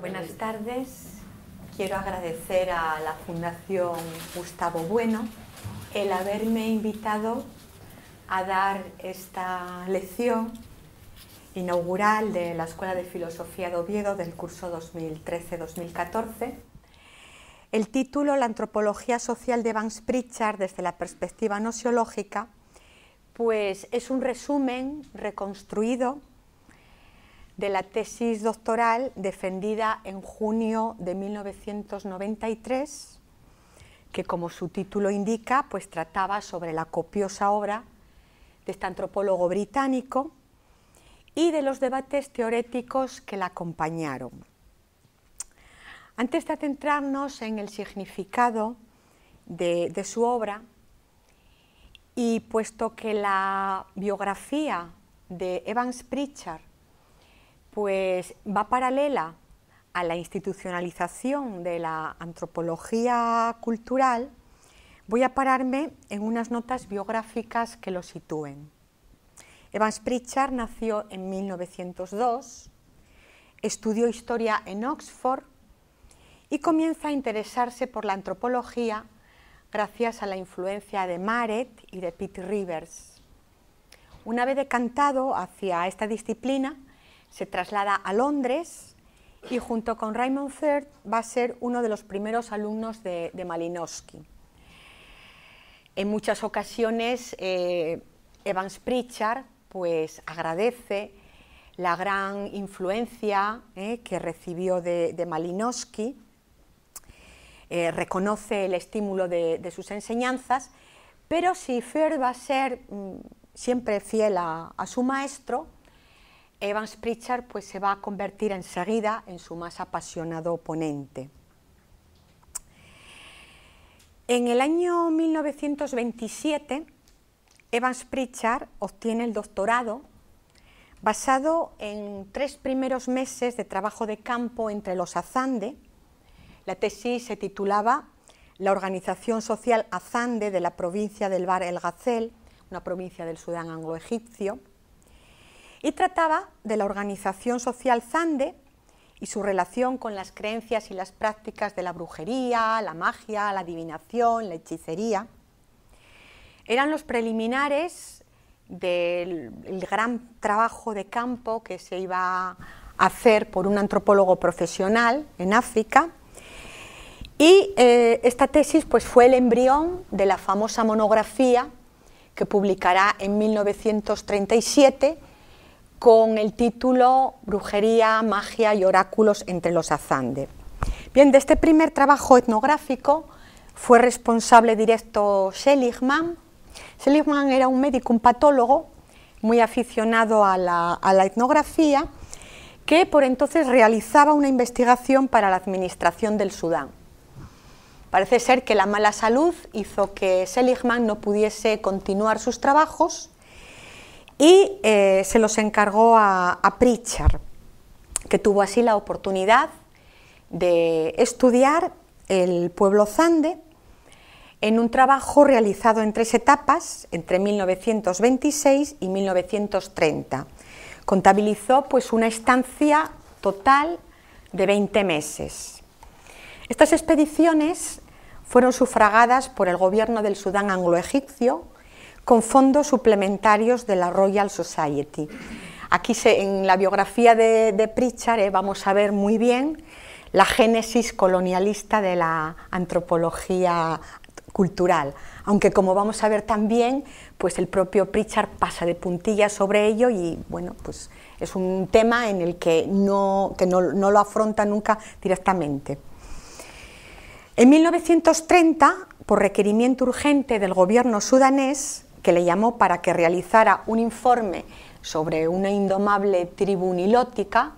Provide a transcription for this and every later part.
Buenas tardes. Quiero agradecer a la Fundación Gustavo Bueno el haberme invitado a dar esta lección inaugural de la Escuela de Filosofía de Oviedo del curso 2013-2014. El título, La antropología social de Vance Pritchard desde la perspectiva nosiológica, pues es un resumen reconstruido de la tesis doctoral defendida en junio de 1993, que como su título indica, pues trataba sobre la copiosa obra de este antropólogo británico y de los debates teoréticos que la acompañaron. Antes de centrarnos en el significado de, de su obra, y puesto que la biografía de Evans Pritchard pues va paralela a la institucionalización de la antropología cultural, voy a pararme en unas notas biográficas que lo sitúen. Evans Pritchard nació en 1902, estudió historia en Oxford y comienza a interesarse por la antropología gracias a la influencia de Maret y de Pete Rivers. Una vez decantado hacia esta disciplina, se traslada a Londres y junto con Raymond Firth va a ser uno de los primeros alumnos de, Malinowski. En muchas ocasiones eh, Evans Pritchard pues, agradece la gran influencia eh, que recibió de, Malinowski, eh, reconoce el estímulo de, sus enseñanzas, pero si Firth va a ser mm, siempre fiel a su maestro, Evans Pritchard pues, se va a convertir enseguida en su más apasionado oponente. En el año 1927, Evans Pritchard obtiene el doctorado basado en tres primeros meses de trabajo de campo entre los Azande. La tesis se titulaba La organización social Azande de la provincia del Bar El Gazel, una provincia del Sudán anglo-egipcio, y trataba de la organización social Zande y su relación con las creencias y las prácticas de la brujería, la magia, la adivinación, la hechicería. Eran los preliminares del gran trabajo de campo que se iba a hacer por un antropólogo profesional en África. Y eh, esta tesis pues, fue el embrión de la famosa monografía que publicará en 1937 con el título Brujería, magia y oráculos entre los Azande. Bien, de este primer trabajo etnográfico fue responsable directo Seligman. Seligman era un médico, un patólogo, muy aficionado a la, a la etnografía, que por entonces realizaba una investigación para la administración del Sudán. Parece ser que la mala salud hizo que Seligman no pudiese continuar sus trabajos y eh, se los encargó a, Pritchard, que tuvo así la oportunidad de estudiar el pueblo Zande en un trabajo realizado en tres etapas, entre 1926 y 1930. Contabilizó pues, una estancia total de 20 meses. Estas expediciones fueron sufragadas por el gobierno del Sudán anglo-egipcio con fondos suplementarios de la Royal Society. Aquí en la biografía de, Pritchard eh, vamos a ver muy bien la génesis colonialista de la antropología cultural, aunque como vamos a ver también, pues el propio Pritchard pasa de puntillas sobre ello y bueno, pues es un tema en el que no lo afronta nunca directamente. En 1930, por requerimiento urgente del gobierno sudanés, que le llamó para que realizara un informe sobre una indomable tribu nilótica,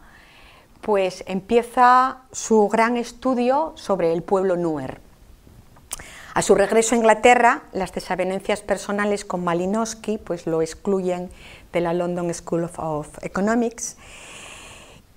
pues empieza su gran estudio sobre el pueblo Nuer. A su regreso a Inglaterra, las desavenencias personales con Malinowski pues lo excluyen de la London School of Economics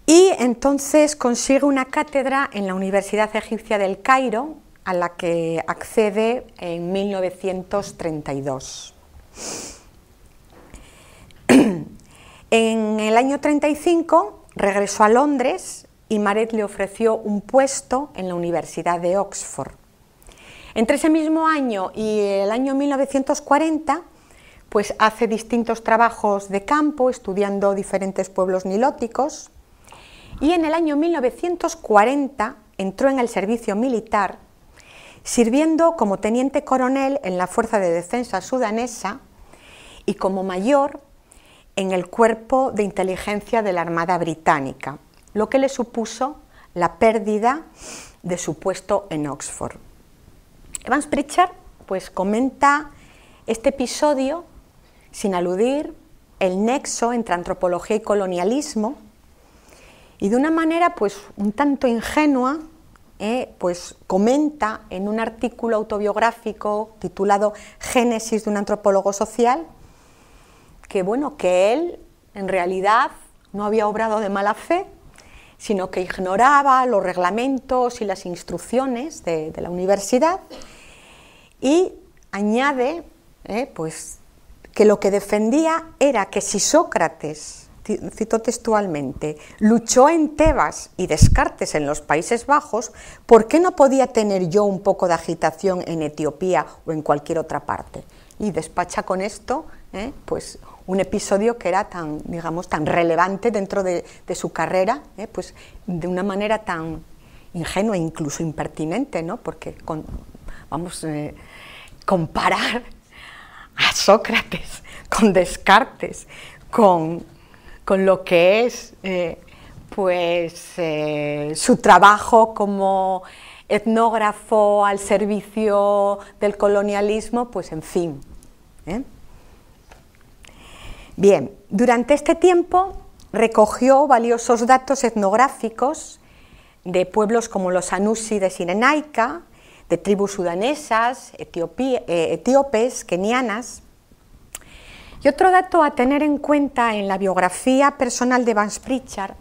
y entonces consigue una cátedra en la Universidad Egipcia del Cairo, a la que accede en 1932. en el año 35 regresó a Londres y Maret le ofreció un puesto en la Universidad de Oxford. Entre ese mismo año y el año 1940, pues hace distintos trabajos de campo estudiando diferentes pueblos nilóticos y en el año 1940 entró en el servicio militar sirviendo como teniente coronel en la Fuerza de Defensa Sudanesa y como mayor en el Cuerpo de Inteligencia de la Armada Británica, lo que le supuso la pérdida de su puesto en Oxford. Evans Pritchard pues, comenta este episodio sin aludir el nexo entre antropología y colonialismo y de una manera pues un tanto ingenua eh, pues comenta en un artículo autobiográfico titulado Génesis de un antropólogo social, que bueno, que él en realidad no había obrado de mala fe, sino que ignoraba los reglamentos y las instrucciones de, la universidad y añade eh, pues, que lo que defendía era que si Sócrates cito textualmente, luchó en Tebas y Descartes en los Países Bajos, ¿por qué no podía tener yo un poco de agitación en Etiopía o en cualquier otra parte? Y despacha con esto, ¿eh? pues un episodio que era tan, digamos, tan relevante dentro de, su carrera, ¿eh? pues de una manera tan ingenua e incluso impertinente, ¿no? Porque vamos, a eh, comparar a Sócrates con Descartes, con con lo que es eh, pues, eh, su trabajo como etnógrafo al servicio del colonialismo, pues en fin. ¿eh? Bien, durante este tiempo recogió valiosos datos etnográficos de pueblos como los Anusi de Sirenaica, de tribus sudanesas, etíopes, kenianas, y otro dato a tener en cuenta en la biografía personal de Vance Pritchard,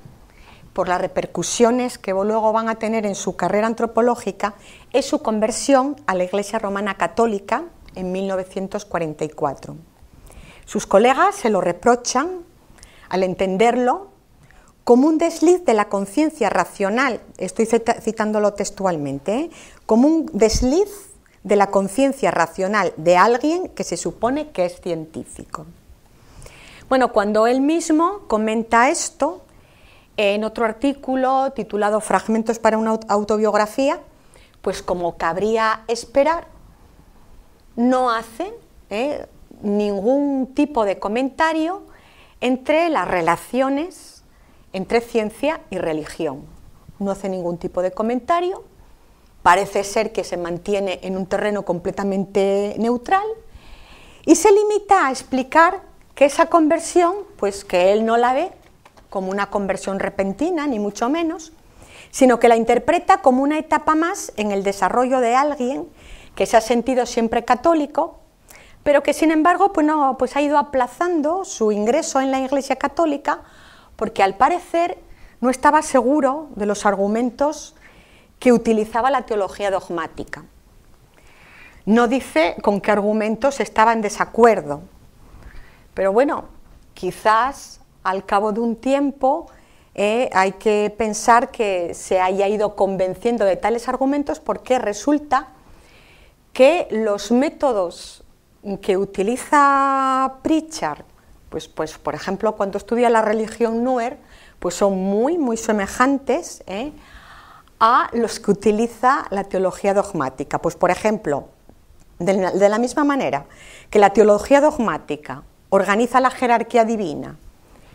por las repercusiones que luego van a tener en su carrera antropológica, es su conversión a la Iglesia Romana Católica en 1944. Sus colegas se lo reprochan al entenderlo como un desliz de la conciencia racional, estoy citándolo textualmente, ¿eh? como un desliz de la conciencia racional de alguien que se supone que es científico. Bueno, cuando él mismo comenta esto, en otro artículo titulado Fragmentos para una autobiografía, pues como cabría esperar, no hace ¿eh? ningún tipo de comentario entre las relaciones entre ciencia y religión. No hace ningún tipo de comentario parece ser que se mantiene en un terreno completamente neutral y se limita a explicar que esa conversión, pues que él no la ve como una conversión repentina, ni mucho menos, sino que la interpreta como una etapa más en el desarrollo de alguien que se ha sentido siempre católico, pero que sin embargo pues no, pues ha ido aplazando su ingreso en la Iglesia Católica porque al parecer no estaba seguro de los argumentos que utilizaba la teología dogmática. No dice con qué argumentos estaba en desacuerdo, pero bueno, quizás al cabo de un tiempo eh, hay que pensar que se haya ido convenciendo de tales argumentos porque resulta que los métodos que utiliza Pritchard, pues, pues por ejemplo cuando estudia la religión Nuer, pues son muy, muy semejantes eh, a los que utiliza la teología dogmática. Pues, por ejemplo, de la misma manera que la teología dogmática organiza la jerarquía divina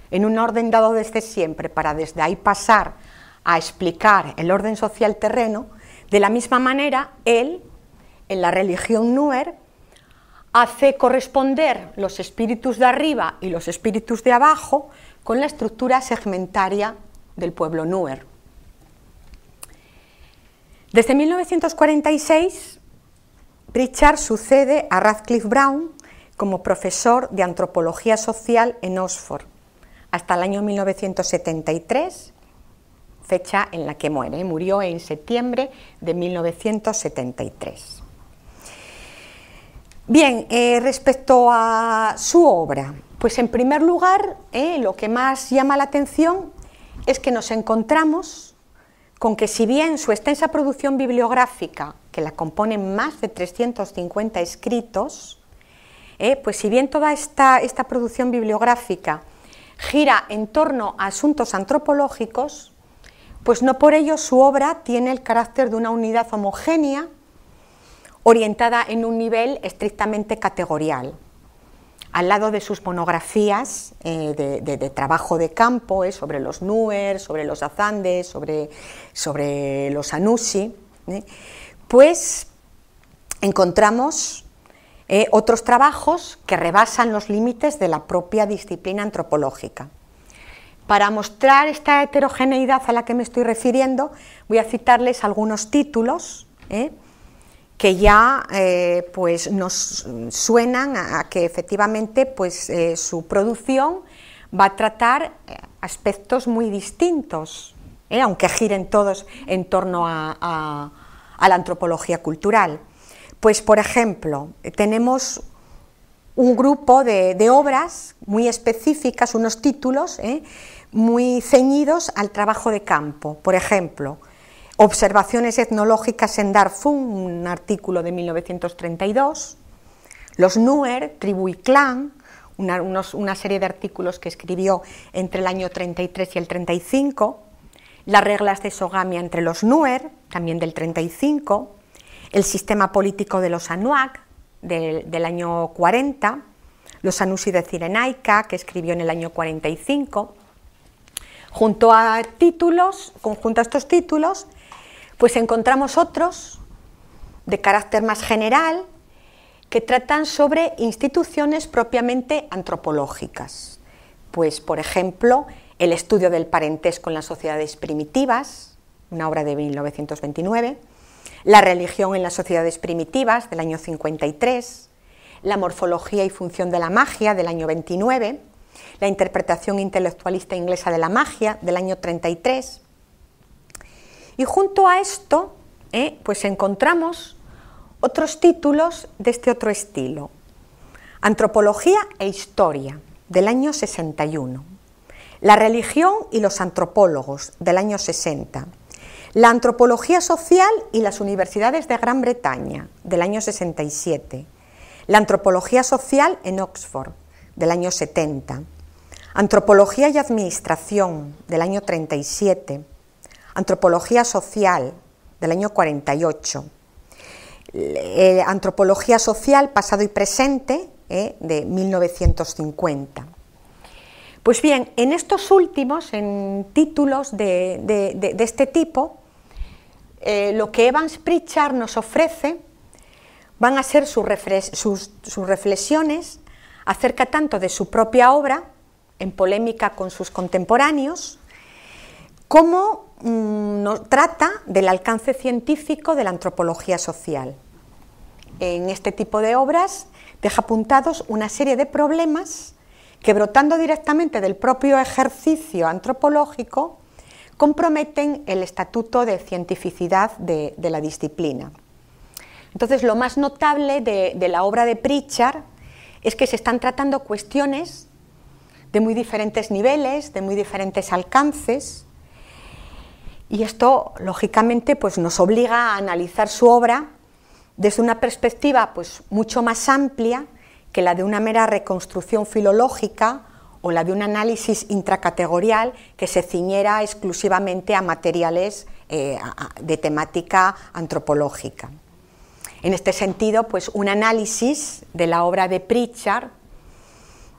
en un orden dado desde siempre para desde ahí pasar a explicar el orden social terreno, de la misma manera él, en la religión Nuer, hace corresponder los espíritus de arriba y los espíritus de abajo con la estructura segmentaria del pueblo Nuer. Desde 1946, Pritchard sucede a Radcliffe Brown como profesor de antropología social en Oxford, hasta el año 1973, fecha en la que muere. Murió en septiembre de 1973. Bien, eh, respecto a su obra, pues en primer lugar, eh, lo que más llama la atención es que nos encontramos con que si bien su extensa producción bibliográfica, que la componen más de 350 escritos, eh, pues si bien toda esta producción bibliográfica gira en torno a asuntos antropológicos, pues no por ello su obra tiene el carácter de una unidad homogénea orientada en un nivel estrictamente categorial al lado de sus monografías eh, de, trabajo de campo, eh, sobre los Nuer, sobre los Azande, sobre, sobre los Anusi, ¿eh? pues encontramos otros trabajos que rebasan los límites de la propia disciplina antropológica. Para mostrar esta heterogeneidad a la que me estoy refiriendo, voy a citarles algunos títulos que ya eh, pues nos suenan a, que efectivamente pues, eh, su producción va a tratar eh, aspectos muy distintos, aunque giren todos en torno a, la antropología cultural. Pues, por ejemplo, tenemos un grupo de, de obras muy específicas, unos títulos muy ceñidos al trabajo de campo. Por ejemplo, Observaciones etnológicas en Darfur, un artículo de 1932. Los Nuer, tribu y clan, una, serie de artículos que escribió entre el año 33 y el 35. Las reglas de Sogamia entre los Nuer, también del 35. El sistema político de los Anuac, del año 40. Los Anusi de Cirenaica, que escribió en el año 45 junto a títulos, conjunto a estos títulos, pues encontramos otros de carácter más general que tratan sobre instituciones propiamente antropológicas. Pues, por ejemplo, el estudio del parentesco en las sociedades primitivas, una obra de 1929, la religión en las sociedades primitivas del año 53, la morfología y función de la magia del año 29, la interpretación intelectualista inglesa de la magia del año 33, y junto a esto, ¿eh? pues encontramos otros títulos de este otro estilo. Antropología e Historia, del año 61. La religión y los antropólogos, del año 60. La antropología social y las universidades de Gran Bretaña, del año 67. La antropología social en Oxford, del año 70. Antropología y Administración, del año 37. Antropología Social, del año 48. Eh, Antropología Social, pasado y presente, eh, de 1950. Pues bien, en estos últimos, en títulos de, este tipo, eh, lo que Evans Pritchard nos ofrece van a ser sus, sus reflexiones acerca tanto de su propia obra, en polémica con sus contemporáneos, como Mm, trata del alcance científico de la antropología social. En este tipo de obras deja apuntados una serie de problemas que, brotando directamente del propio ejercicio antropológico, comprometen el estatuto de cientificidad de, la disciplina. Entonces, lo más notable de la obra de Pritchard es que se están tratando cuestiones de muy diferentes niveles, de muy diferentes alcances, y esto, lógicamente, pues nos obliga a analizar su obra desde una perspectiva pues, mucho más amplia que la de una mera reconstrucción filológica o la de un análisis intracategorial que se ciñera exclusivamente a materiales eh, de temática antropológica. En este sentido, pues un análisis de la obra de Pritchard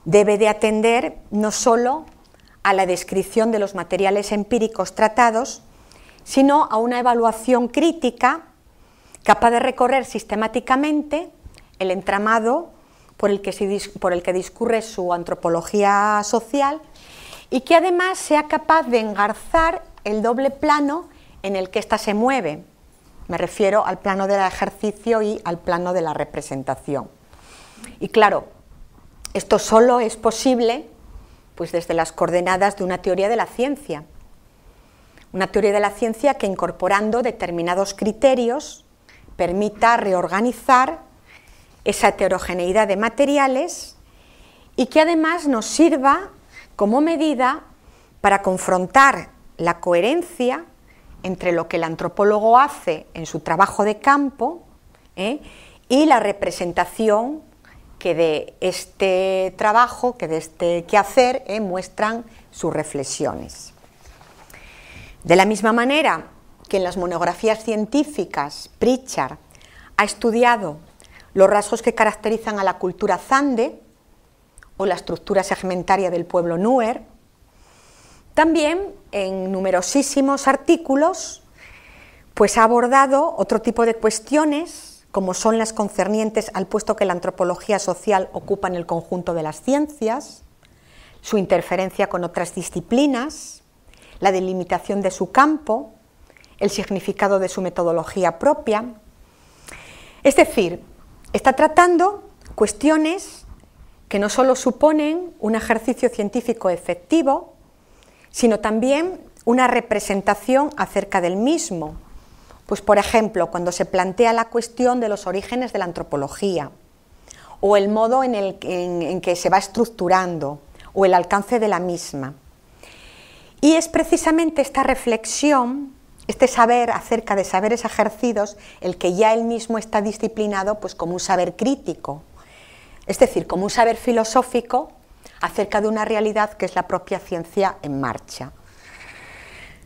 debe de atender no solo a la descripción de los materiales empíricos tratados, sino a una evaluación crítica capaz de recorrer sistemáticamente el entramado por el que, discurre su antropología social y que además sea capaz de engarzar el doble plano en el que ésta se mueve. Me refiero al plano del ejercicio y al plano de la representación. Y claro, esto solo es posible pues desde las coordenadas de una teoría de la ciencia, una teoría de la ciencia que incorporando determinados criterios permita reorganizar esa heterogeneidad de materiales y que además nos sirva como medida para confrontar la coherencia entre lo que el antropólogo hace en su trabajo de campo ¿eh? y la representación que de este trabajo, que de este quehacer, ¿eh? muestran sus reflexiones. De la misma manera que en las monografías científicas Pritchard ha estudiado los rasgos que caracterizan a la cultura zande o la estructura segmentaria del pueblo Nuer, también en numerosísimos artículos pues ha abordado otro tipo de cuestiones como son las concernientes al puesto que la antropología social ocupa en el conjunto de las ciencias, su interferencia con otras disciplinas, la delimitación de su campo, el significado de su metodología propia. Es decir, está tratando cuestiones que no solo suponen un ejercicio científico efectivo, sino también una representación acerca del mismo. Pues por ejemplo, cuando se plantea la cuestión de los orígenes de la antropología, o el modo en, en que se va estructurando, o el alcance de la misma. Y es precisamente esta reflexión, este saber acerca de saberes ejercidos, el que ya él mismo está disciplinado pues como un saber crítico, es decir, como un saber filosófico acerca de una realidad que es la propia ciencia en marcha.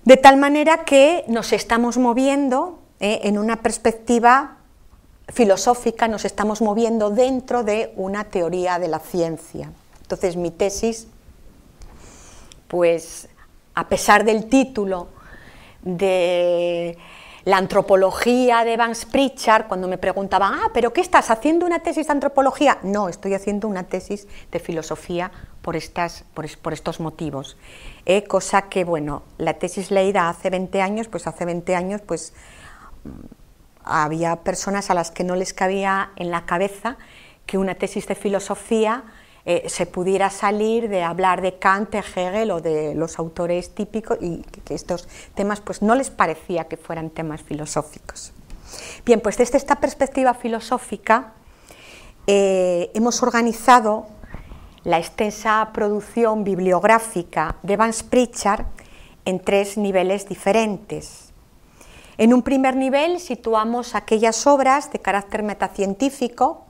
De tal manera que nos estamos moviendo eh, en una perspectiva filosófica, nos estamos moviendo dentro de una teoría de la ciencia. Entonces mi tesis pues a pesar del título de la antropología de Vance Pritchard, cuando me preguntaban, ah, pero ¿qué estás haciendo una tesis de antropología? No, estoy haciendo una tesis de filosofía por, estos motivos. Eh, cosa que, bueno, la tesis leída hace 20 años, pues hace 20 años, pues mm, había personas a las que no les cabía en la cabeza que una tesis de filosofía eh, se pudiera salir de hablar de Kant, de Hegel o de los autores típicos y que estos temas pues no les parecía que fueran temas filosóficos. Bien, pues desde esta perspectiva filosófica eh, hemos organizado la extensa producción bibliográfica de Vance Pritchard en tres niveles diferentes. En un primer nivel situamos aquellas obras de carácter metacientífico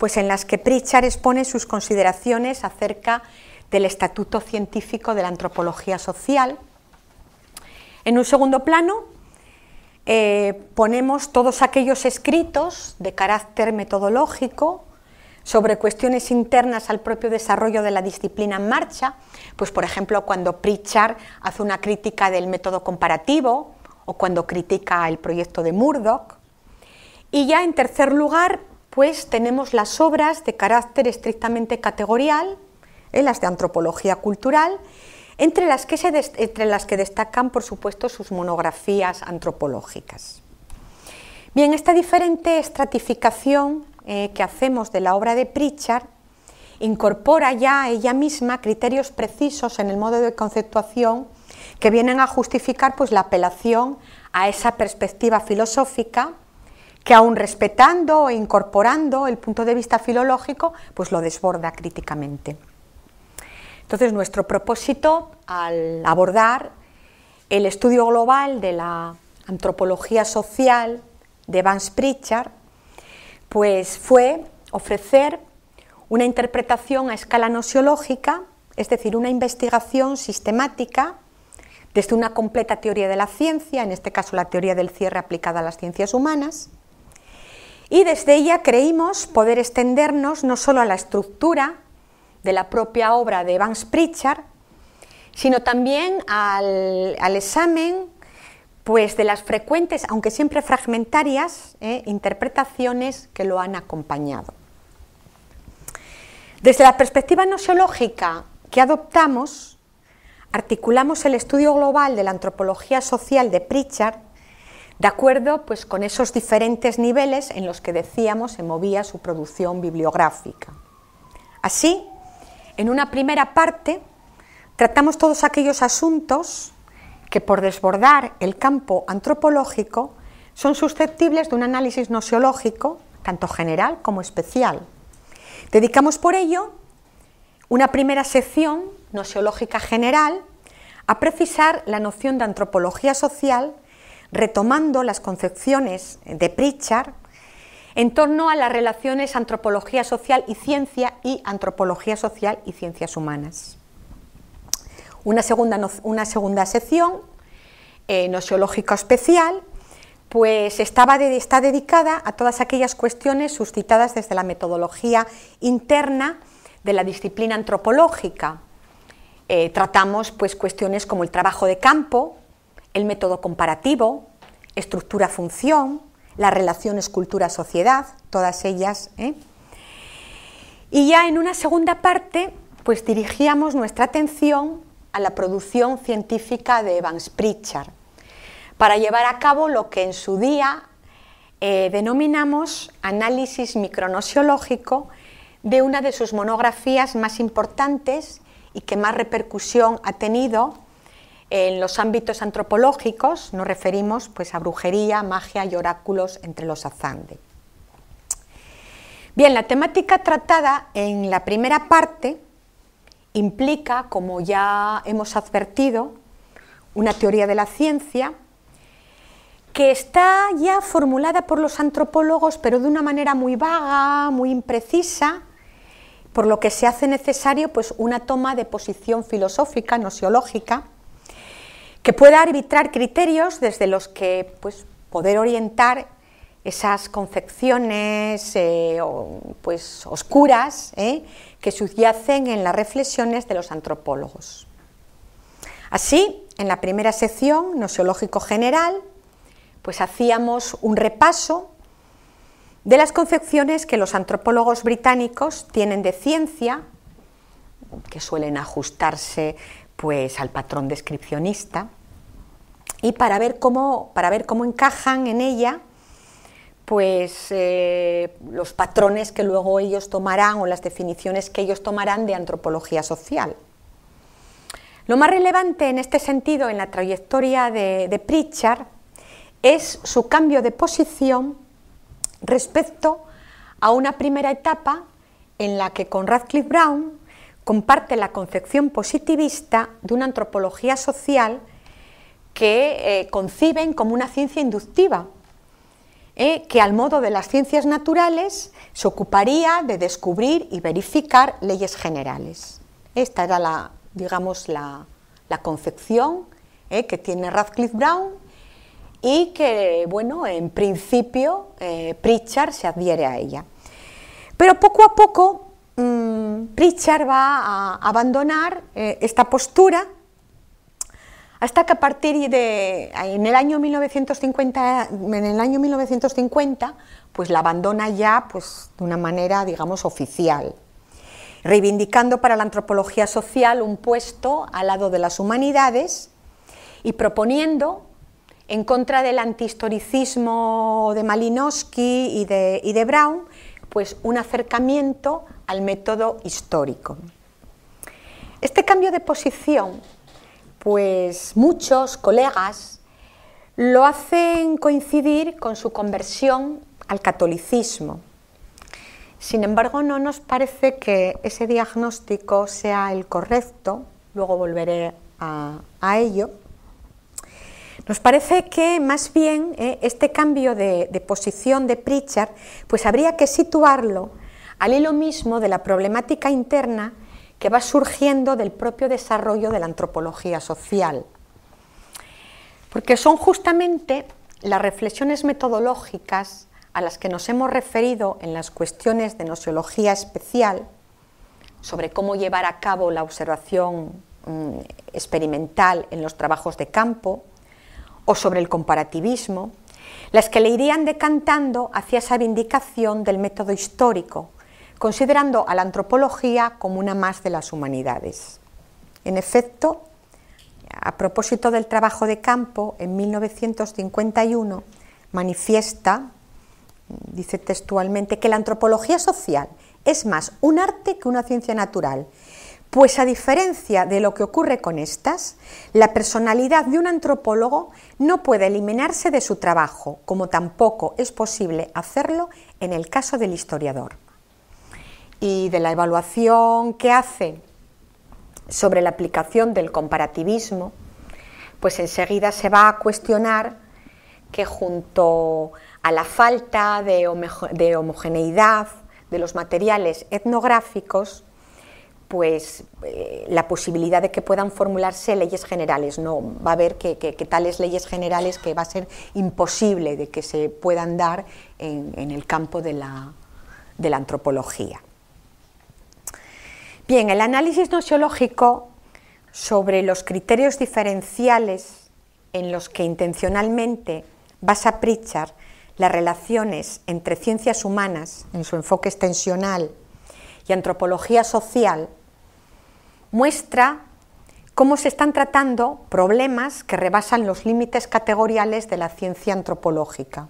pues en las que Pritchard expone sus consideraciones acerca del estatuto científico de la antropología social. En un segundo plano eh, ponemos todos aquellos escritos de carácter metodológico sobre cuestiones internas al propio desarrollo de la disciplina en marcha, pues por ejemplo cuando Pritchard hace una crítica del método comparativo o cuando critica el proyecto de Murdoch. Y ya en tercer lugar pues tenemos las obras de carácter estrictamente categorial, en eh, las de antropología cultural, entre las, que entre las que destacan, por supuesto, sus monografías antropológicas. Bien, esta diferente estratificación eh, que hacemos de la obra de Pritchard incorpora ya ella misma criterios precisos en el modo de conceptuación que vienen a justificar pues, la apelación a esa perspectiva filosófica que aún respetando e incorporando el punto de vista filológico, pues lo desborda críticamente. Entonces, nuestro propósito al abordar el estudio global de la antropología social de Vance Pritchard, pues fue ofrecer una interpretación a escala nosiológica, es decir, una investigación sistemática desde una completa teoría de la ciencia, en este caso la teoría del cierre aplicada a las ciencias humanas, y desde ella creímos poder extendernos no solo a la estructura de la propia obra de Vance Pritchard, sino también al, examen pues, de las frecuentes, aunque siempre fragmentarias, eh, interpretaciones que lo han acompañado. Desde la perspectiva noseológica que adoptamos, articulamos el estudio global de la antropología social de Pritchard de acuerdo pues, con esos diferentes niveles en los que decíamos se movía su producción bibliográfica. Así, en una primera parte, tratamos todos aquellos asuntos que por desbordar el campo antropológico son susceptibles de un análisis nosiológico, tanto general como especial. Dedicamos por ello una primera sección nosiológica general a precisar la noción de antropología social retomando las concepciones de Pritchard en torno a las relaciones antropología social y ciencia y antropología social y ciencias humanas. Una segunda, una segunda sección, eh, especial, pues estaba está dedicada a todas aquellas cuestiones suscitadas desde la metodología interna de la disciplina antropológica. Eh, tratamos pues, cuestiones como el trabajo de campo, el método comparativo, estructura-función, las relaciones cultura-sociedad, todas ellas. ¿eh? Y ya en una segunda parte, pues dirigíamos nuestra atención a la producción científica de Evans Pritchard, para llevar a cabo lo que en su día eh, denominamos análisis micronosiológico de una de sus monografías más importantes y que más repercusión ha tenido, en los ámbitos antropológicos nos referimos pues, a brujería, magia y oráculos entre los azande. Bien, la temática tratada en la primera parte implica, como ya hemos advertido, una teoría de la ciencia que está ya formulada por los antropólogos, pero de una manera muy vaga, muy imprecisa, por lo que se hace necesario pues, una toma de posición filosófica, no seológica, que pueda arbitrar criterios desde los que pues, poder orientar esas concepciones eh, pues, oscuras eh, que subyacen en las reflexiones de los antropólogos. Así, en la primera sección, Noseológico General, pues hacíamos un repaso de las concepciones que los antropólogos británicos tienen de ciencia, que suelen ajustarse pues al patrón descripcionista y para ver cómo, para ver cómo encajan en ella pues eh, los patrones que luego ellos tomarán o las definiciones que ellos tomarán de antropología social. Lo más relevante en este sentido, en la trayectoria de Pritchard, es su cambio de posición respecto a una primera etapa en la que con Radcliffe Brown comparte la concepción positivista de una antropología social que eh, conciben como una ciencia inductiva, eh, que al modo de las ciencias naturales se ocuparía de descubrir y verificar leyes generales. Esta era la, digamos, la, concepción eh, que tiene Radcliffe Brown y que, bueno, en principio Pritchard se adhiere a ella. Pero poco a poco Pritchard mm, va a abandonar eh, esta postura hasta que a partir de en el año 1950 en el año 1950 pues la abandona ya pues de una manera digamos oficial reivindicando para la antropología social un puesto al lado de las humanidades y proponiendo en contra del antihistoricismo de Malinowski y de, y de Brown pues un acercamiento al método histórico. Este cambio de posición, pues muchos colegas lo hacen coincidir con su conversión al catolicismo. Sin embargo, no nos parece que ese diagnóstico sea el correcto, luego volveré a, ello. Nos parece que más bien eh, este cambio de, de, posición de Pritchard pues habría que situarlo al hilo mismo de la problemática interna que va surgiendo del propio desarrollo de la antropología social. Porque son justamente las reflexiones metodológicas a las que nos hemos referido en las cuestiones de nociología especial sobre cómo llevar a cabo la observación mm, experimental en los trabajos de campo o sobre el comparativismo, las que le irían decantando hacia esa vindicación del método histórico, considerando a la antropología como una más de las humanidades. En efecto, a propósito del trabajo de campo, en 1951 manifiesta, dice textualmente, que la antropología social es más un arte que una ciencia natural, pues a diferencia de lo que ocurre con estas, la personalidad de un antropólogo no puede eliminarse de su trabajo, como tampoco es posible hacerlo en el caso del historiador y de la evaluación que hace sobre la aplicación del comparativismo, pues enseguida se va a cuestionar que junto a la falta de, homogeneidad de los materiales etnográficos, pues eh, la posibilidad de que puedan formularse leyes generales. No, va a haber que, tales leyes generales que va a ser imposible de que se puedan dar en, el campo de la antropología. Bien, el análisis nosiológico sobre los criterios diferenciales en los que intencionalmente vas a Pritchard las relaciones entre ciencias humanas, en su enfoque extensional, y antropología social, muestra cómo se están tratando problemas que rebasan los límites categoriales de la ciencia antropológica.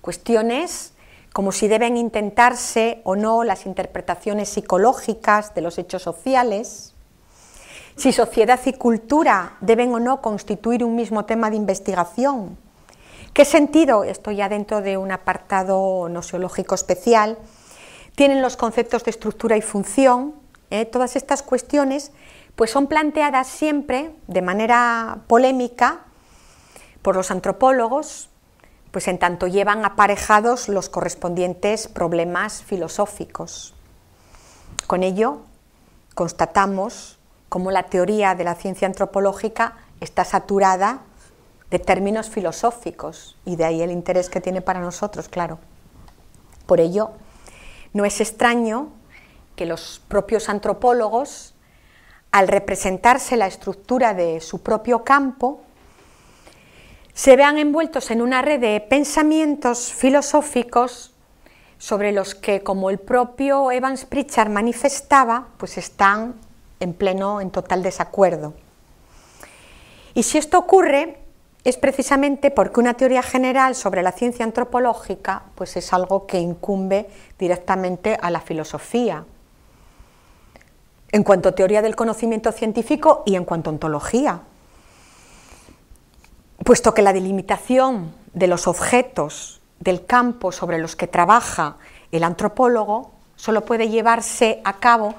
Cuestiones como si deben intentarse o no las interpretaciones psicológicas de los hechos sociales, si sociedad y cultura deben o no constituir un mismo tema de investigación, qué sentido, estoy ya dentro de un apartado noseológico especial, tienen los conceptos de estructura y función, ¿Eh? todas estas cuestiones pues son planteadas siempre de manera polémica por los antropólogos, pues en tanto llevan aparejados los correspondientes problemas filosóficos. Con ello, constatamos cómo la teoría de la ciencia antropológica está saturada de términos filosóficos y de ahí el interés que tiene para nosotros, claro. Por ello, no es extraño que los propios antropólogos, al representarse la estructura de su propio campo, se vean envueltos en una red de pensamientos filosóficos sobre los que, como el propio Evans Pritchard manifestaba, pues están en pleno, en total desacuerdo. Y si esto ocurre, es precisamente porque una teoría general sobre la ciencia antropológica, pues es algo que incumbe directamente a la filosofía, en cuanto a teoría del conocimiento científico y en cuanto a ontología, puesto que la delimitación de los objetos del campo sobre los que trabaja el antropólogo solo puede llevarse a cabo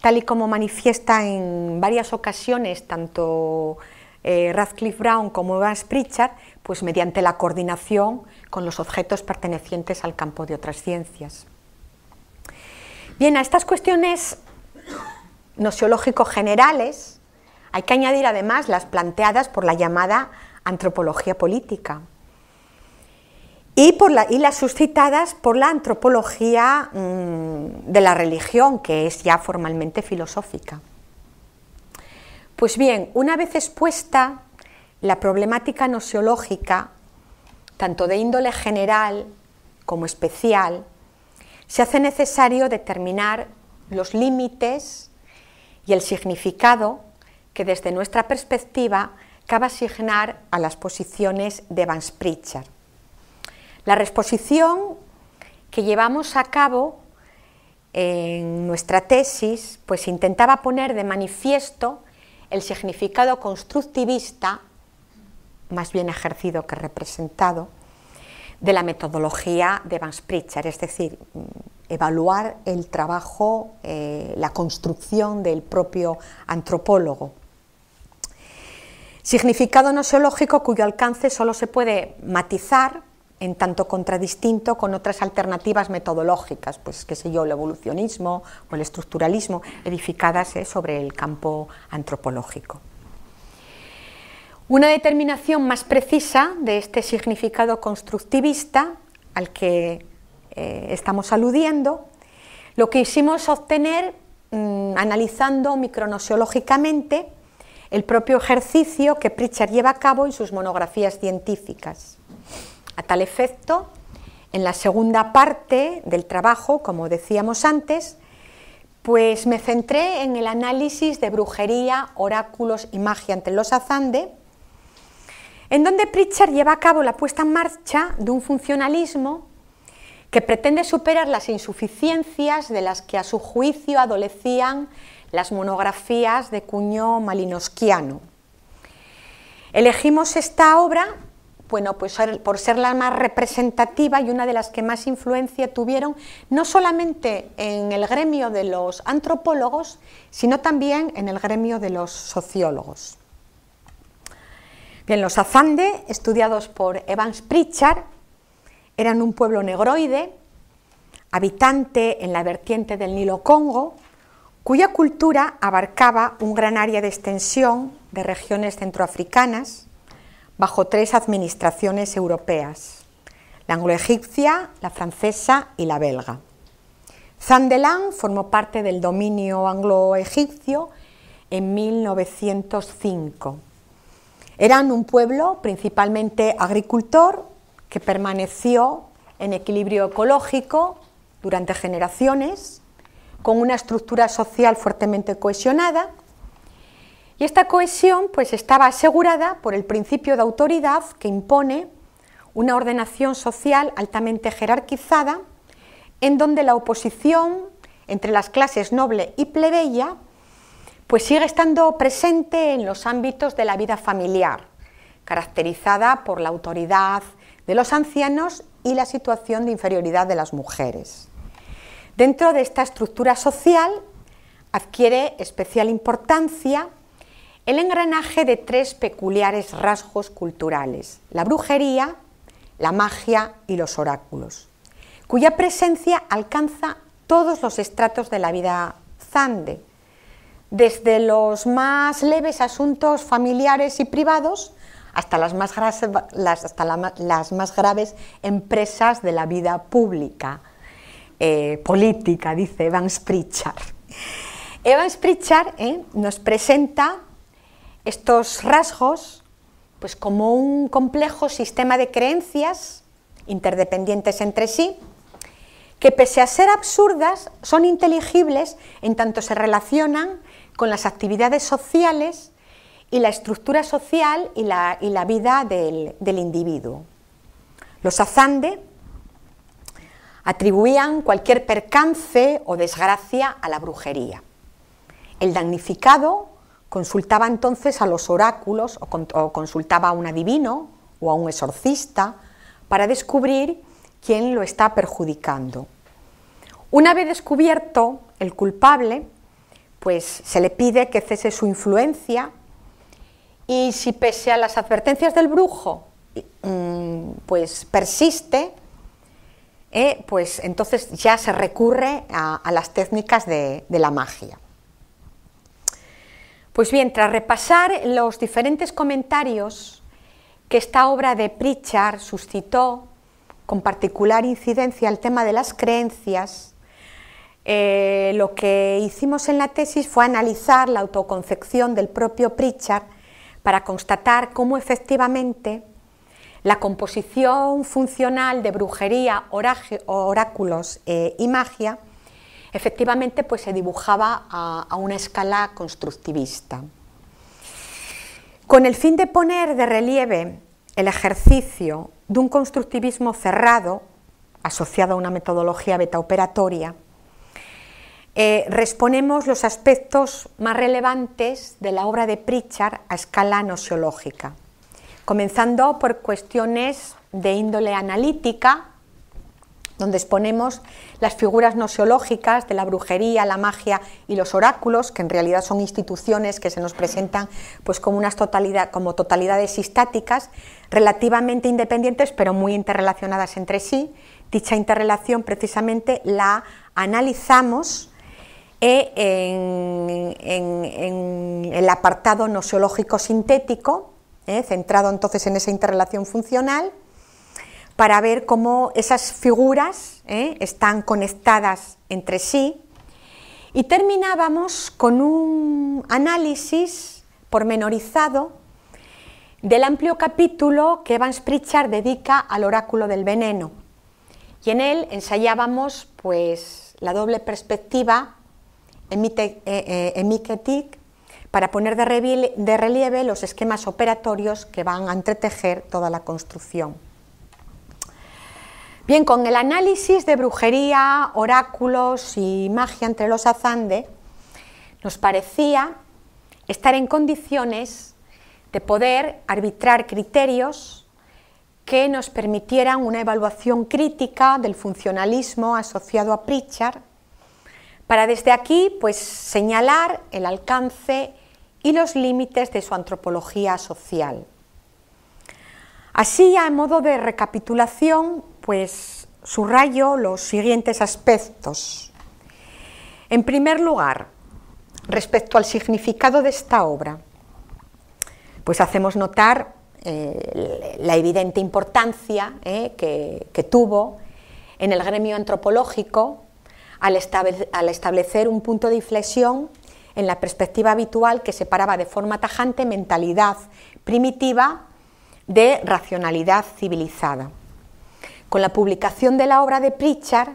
tal y como manifiesta en varias ocasiones tanto eh, Radcliffe Brown como Evans Pritchard, pues mediante la coordinación con los objetos pertenecientes al campo de otras ciencias. Bien, a estas cuestiones seológico generales hay que añadir además las planteadas por la llamada antropología política. Y, por las suscitadas por la antropología mm, de la religión, que es ya formalmente filosófica. Pues bien, una vez expuesta la problemática seológica tanto de índole general como especial, se hace necesario determinar los límites y el significado que desde nuestra perspectiva cabe asignar a las posiciones de Van Pritchard. La exposición que llevamos a cabo en nuestra tesis pues intentaba poner de manifiesto el significado constructivista, más bien ejercido que representado, de la metodología de Van Pritchard, es decir, evaluar el trabajo, eh, la construcción del propio antropólogo. Significado noseológico cuyo alcance solo se puede matizar en tanto contradistinto con otras alternativas metodológicas, pues qué sé yo, el evolucionismo o el estructuralismo, edificadas eh, sobre el campo antropológico. Una determinación más precisa de este significado constructivista al que eh, estamos aludiendo, lo que hicimos obtener mm, analizando micronoseológicamente el propio ejercicio que Pritchard lleva a cabo en sus monografías científicas. A tal efecto, en la segunda parte del trabajo, como decíamos antes, pues me centré en el análisis de brujería, oráculos y magia ante los Azande, en donde Pritchard lleva a cabo la puesta en marcha de un funcionalismo que pretende superar las insuficiencias de las que a su juicio adolecían las monografías de cuño malinosquiano. Elegimos esta obra bueno, pues por ser la más representativa y una de las que más influencia tuvieron, no solamente en el gremio de los antropólogos, sino también en el gremio de los sociólogos. Bien, los Azande, estudiados por Evans Pritchard, eran un pueblo negroide, habitante en la vertiente del Nilo Congo, cuya cultura abarcaba un gran área de extensión de regiones centroafricanas bajo tres administraciones europeas, la angloegipcia, la francesa y la belga. Zandelang formó parte del dominio angloegipcio en 1905. Eran un pueblo principalmente agricultor que permaneció en equilibrio ecológico durante generaciones con una estructura social fuertemente cohesionada. Y esta cohesión pues, estaba asegurada por el principio de autoridad que impone una ordenación social altamente jerarquizada, en donde la oposición entre las clases noble y plebeya pues sigue estando presente en los ámbitos de la vida familiar, caracterizada por la autoridad de los ancianos y la situación de inferioridad de las mujeres. Dentro de esta estructura social adquiere especial importancia el engranaje de tres peculiares rasgos culturales, la brujería, la magia y los oráculos, cuya presencia alcanza todos los estratos de la vida zande, desde los más leves asuntos familiares y privados hasta las más, graves empresas de la vida pública, eh, política, dice Evans Pritchard. Evans Pritchard eh, nos presenta estos rasgos pues, como un complejo sistema de creencias interdependientes entre sí, que pese a ser absurdas, son inteligibles en tanto se relacionan con las actividades sociales y la estructura social y la, y la vida del, del individuo. Los azande atribuían cualquier percance o desgracia a la brujería. El damnificado consultaba entonces a los oráculos o, consultaba a un adivino o a un exorcista para descubrir quién lo está perjudicando. Una vez descubierto el culpable, pues se le pide que cese su influencia y si pese a las advertencias del brujo, mm, pues persiste, eh, pues entonces ya se recurre a, las técnicas de, la magia. Pues bien, tras repasar los diferentes comentarios que esta obra de Pritchard suscitó, con particular incidencia al tema de las creencias, eh, lo que hicimos en la tesis fue analizar la autoconcepción del propio Pritchard para constatar cómo efectivamente la composición funcional de brujería, oráculos eh, y magia efectivamente pues, se dibujaba a, una escala constructivista. Con el fin de poner de relieve el ejercicio de un constructivismo cerrado, asociado a una metodología betaoperatoria, eh, respondemos los aspectos más relevantes de la obra de Pritchard a escala nosiológica comenzando por cuestiones de índole analítica, donde exponemos las figuras noseológicas de la brujería, la magia y los oráculos, que en realidad son instituciones que se nos presentan pues, como, como totalidades estáticas, relativamente independientes, pero muy interrelacionadas entre sí. Dicha interrelación precisamente la analizamos eh, en, en el apartado noseológico sintético, ¿eh? centrado entonces en esa interrelación funcional, para ver cómo esas figuras ¿eh? están conectadas entre sí. Y terminábamos con un análisis pormenorizado del amplio capítulo que Evans Pritchard dedica al oráculo del veneno. Y en él ensayábamos pues, la doble perspectiva en eh, para poner de, relieve los esquemas operatorios que van a entretejer toda la construcción. Bien, con el análisis de brujería, oráculos y magia entre los azande, nos parecía estar en condiciones de poder arbitrar criterios que nos permitieran una evaluación crítica del funcionalismo asociado a Pritchard, para desde aquí pues, señalar el alcance y los límites de su antropología social. Así, a modo de recapitulación, pues subrayo los siguientes aspectos. En primer lugar, respecto al significado de esta obra, pues hacemos notar eh, la evidente importancia eh, que, tuvo en el gremio antropológico al establecer un punto de inflexión en la perspectiva habitual que separaba de forma tajante mentalidad primitiva de racionalidad civilizada. Con la publicación de la obra de Pritchard,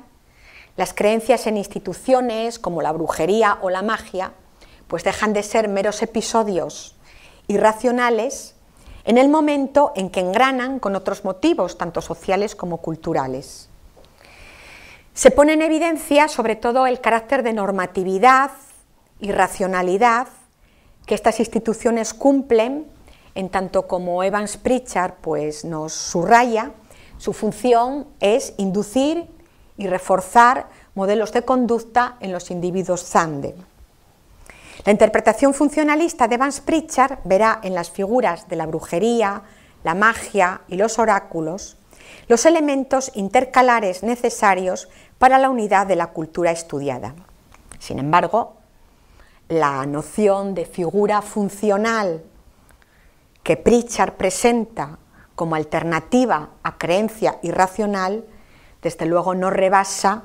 las creencias en instituciones como la brujería o la magia, pues dejan de ser meros episodios irracionales en el momento en que engranan con otros motivos, tanto sociales como culturales. Se pone en evidencia sobre todo el carácter de normatividad irracionalidad racionalidad que estas instituciones cumplen en tanto como Evans Pritchard pues, nos subraya, su función es inducir y reforzar modelos de conducta en los individuos Zande. La interpretación funcionalista de Evans Pritchard verá en las figuras de la brujería, la magia y los oráculos los elementos intercalares necesarios para la unidad de la cultura estudiada. Sin embargo, la noción de figura funcional que Pritchard presenta como alternativa a creencia irracional, desde luego no rebasa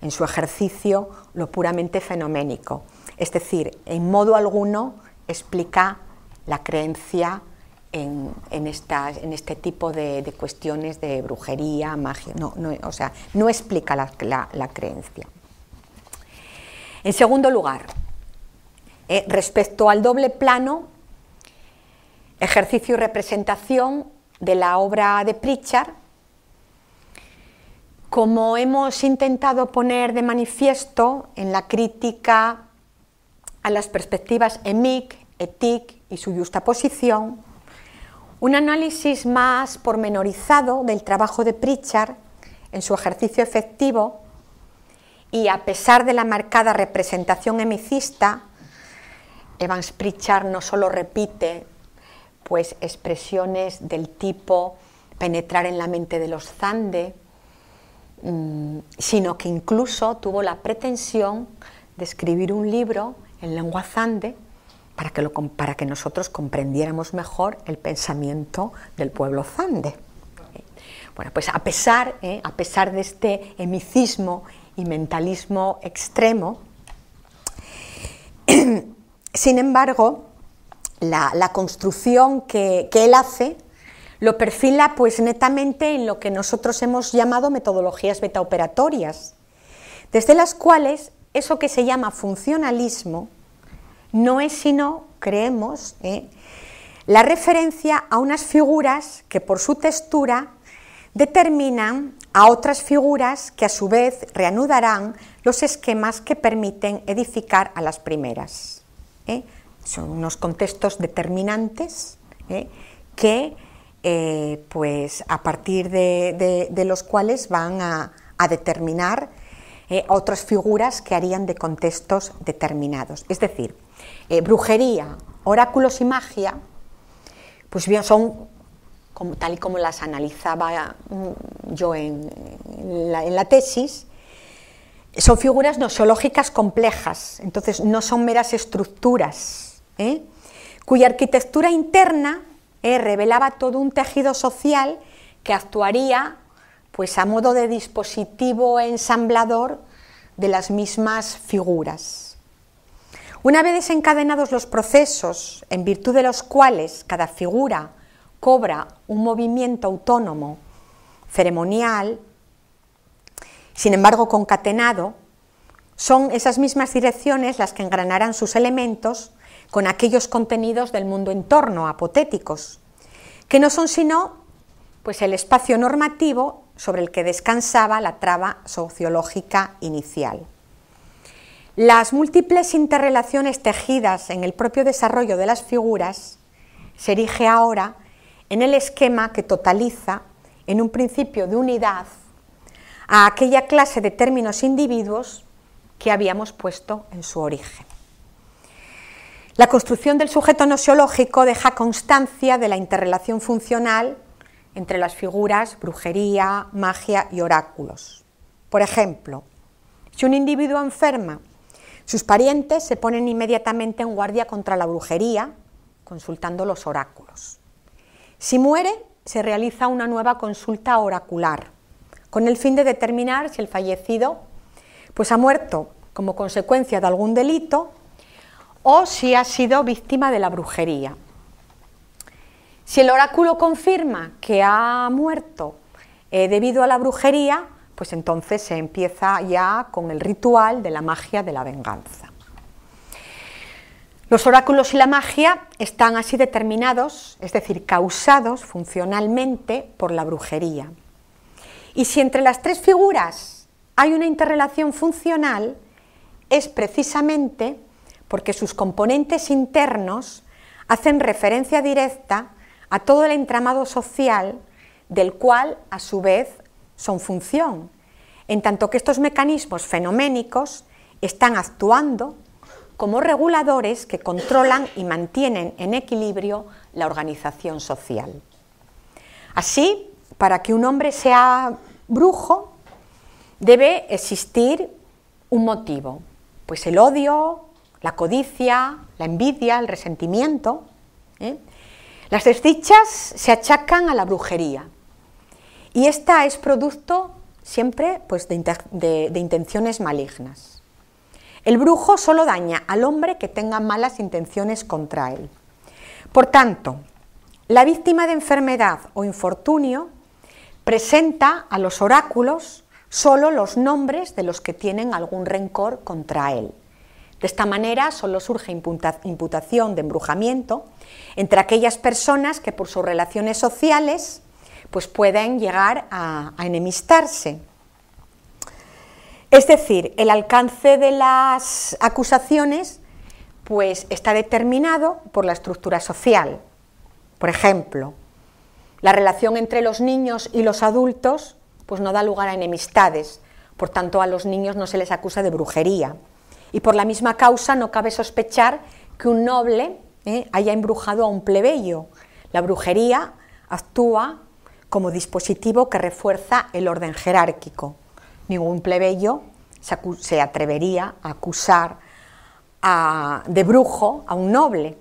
en su ejercicio lo puramente fenoménico. Es decir, en modo alguno explica la creencia en, este tipo de, cuestiones de brujería, magia. No, o sea, no explica la creencia. En segundo lugar, eh, respecto al doble plano, ejercicio y representación de la obra de Pritchard, como hemos intentado poner de manifiesto en la crítica a las perspectivas EMIC, ETIC y su justa posición, un análisis más pormenorizado del trabajo de Pritchard en su ejercicio efectivo y a pesar de la marcada representación emicista, Evans Pritchard no solo repite pues expresiones del tipo penetrar en la mente de los Zande, mm, sino que incluso tuvo la pretensión de escribir un libro en lengua Zande para que, lo, para que nosotros comprendiéramos mejor el pensamiento del pueblo Zande. Bueno, pues a pesar, eh, a pesar de este emicismo y mentalismo extremo, eh, sin embargo, la, construcción que, él hace lo perfila pues netamente en lo que nosotros hemos llamado metodologías betaoperatorias, desde las cuales eso que se llama funcionalismo no es sino, creemos, ¿eh? la referencia a unas figuras que por su textura determinan a otras figuras que a su vez reanudarán los esquemas que permiten edificar a las primeras. ¿eh? son unos contextos determinantes ¿eh? que eh, pues, a partir de, los cuales van a, determinar otras figuras que harían de contextos determinados. Es decir, brujería, oráculos y magia, pues bien, son tal y como las analizaba mm, yo en la tesis, son figuras nosológicas complejas, entonces no son meras estructuras, ¿eh? cuya arquitectura interna ¿eh? revelaba todo un tejido social que actuaría pues a modo de dispositivo ensamblador de las mismas figuras. Una vez desencadenados los procesos en virtud de los cuales cada figura cobra un movimiento autónomo, ceremonial, sin embargo, concatenado, son esas mismas direcciones las que engranarán sus elementos con aquellos contenidos del mundo entorno, apotéticos, que no son sino pues el espacio normativo sobre el que descansaba la traba sociológica inicial. Las múltiples interrelaciones tejidas en el propio desarrollo de las figuras se erige ahora en el esquema que totaliza en un principio de unidad a aquella clase de términos individuos que habíamos puesto en su origen. La construcción del sujeto noseológico deja constancia de la interrelación funcional entre las figuras brujería, magia y oráculos. Por ejemplo, si un individuo enferma, sus parientes se ponen inmediatamente en guardia contra la brujería, consultando los oráculos. Si muere, se realiza una nueva consulta oracular con el fin de determinar si el fallecido pues, ha muerto como consecuencia de algún delito o si ha sido víctima de la brujería. Si el oráculo confirma que ha muerto eh, debido a la brujería, pues entonces se empieza ya con el ritual de la magia de la venganza. Los oráculos y la magia están así determinados, es decir, causados funcionalmente por la brujería. Y si entre las tres figuras hay una interrelación funcional, es precisamente porque sus componentes internos hacen referencia directa a todo el entramado social del cual, a su vez, son función, en tanto que estos mecanismos fenoménicos están actuando como reguladores que controlan y mantienen en equilibrio la organización social. Así, para que un hombre sea brujo debe existir un motivo, pues el odio, la codicia, la envidia, el resentimiento. ¿eh? Las desdichas se achacan a la brujería y esta es producto siempre pues, de, de intenciones malignas. El brujo solo daña al hombre que tenga malas intenciones contra él. Por tanto, la víctima de enfermedad o infortunio presenta a los oráculos solo los nombres de los que tienen algún rencor contra él. De esta manera solo surge imputación de embrujamiento entre aquellas personas que por sus relaciones sociales pues pueden llegar a, enemistarse. Es decir, el alcance de las acusaciones pues está determinado por la estructura social. Por ejemplo, la relación entre los niños y los adultos pues no da lugar a enemistades, por tanto a los niños no se les acusa de brujería. Y por la misma causa no cabe sospechar que un noble eh, haya embrujado a un plebeyo. La brujería actúa como dispositivo que refuerza el orden jerárquico. Ningún plebeyo se, atrevería a acusar de brujo a un noble.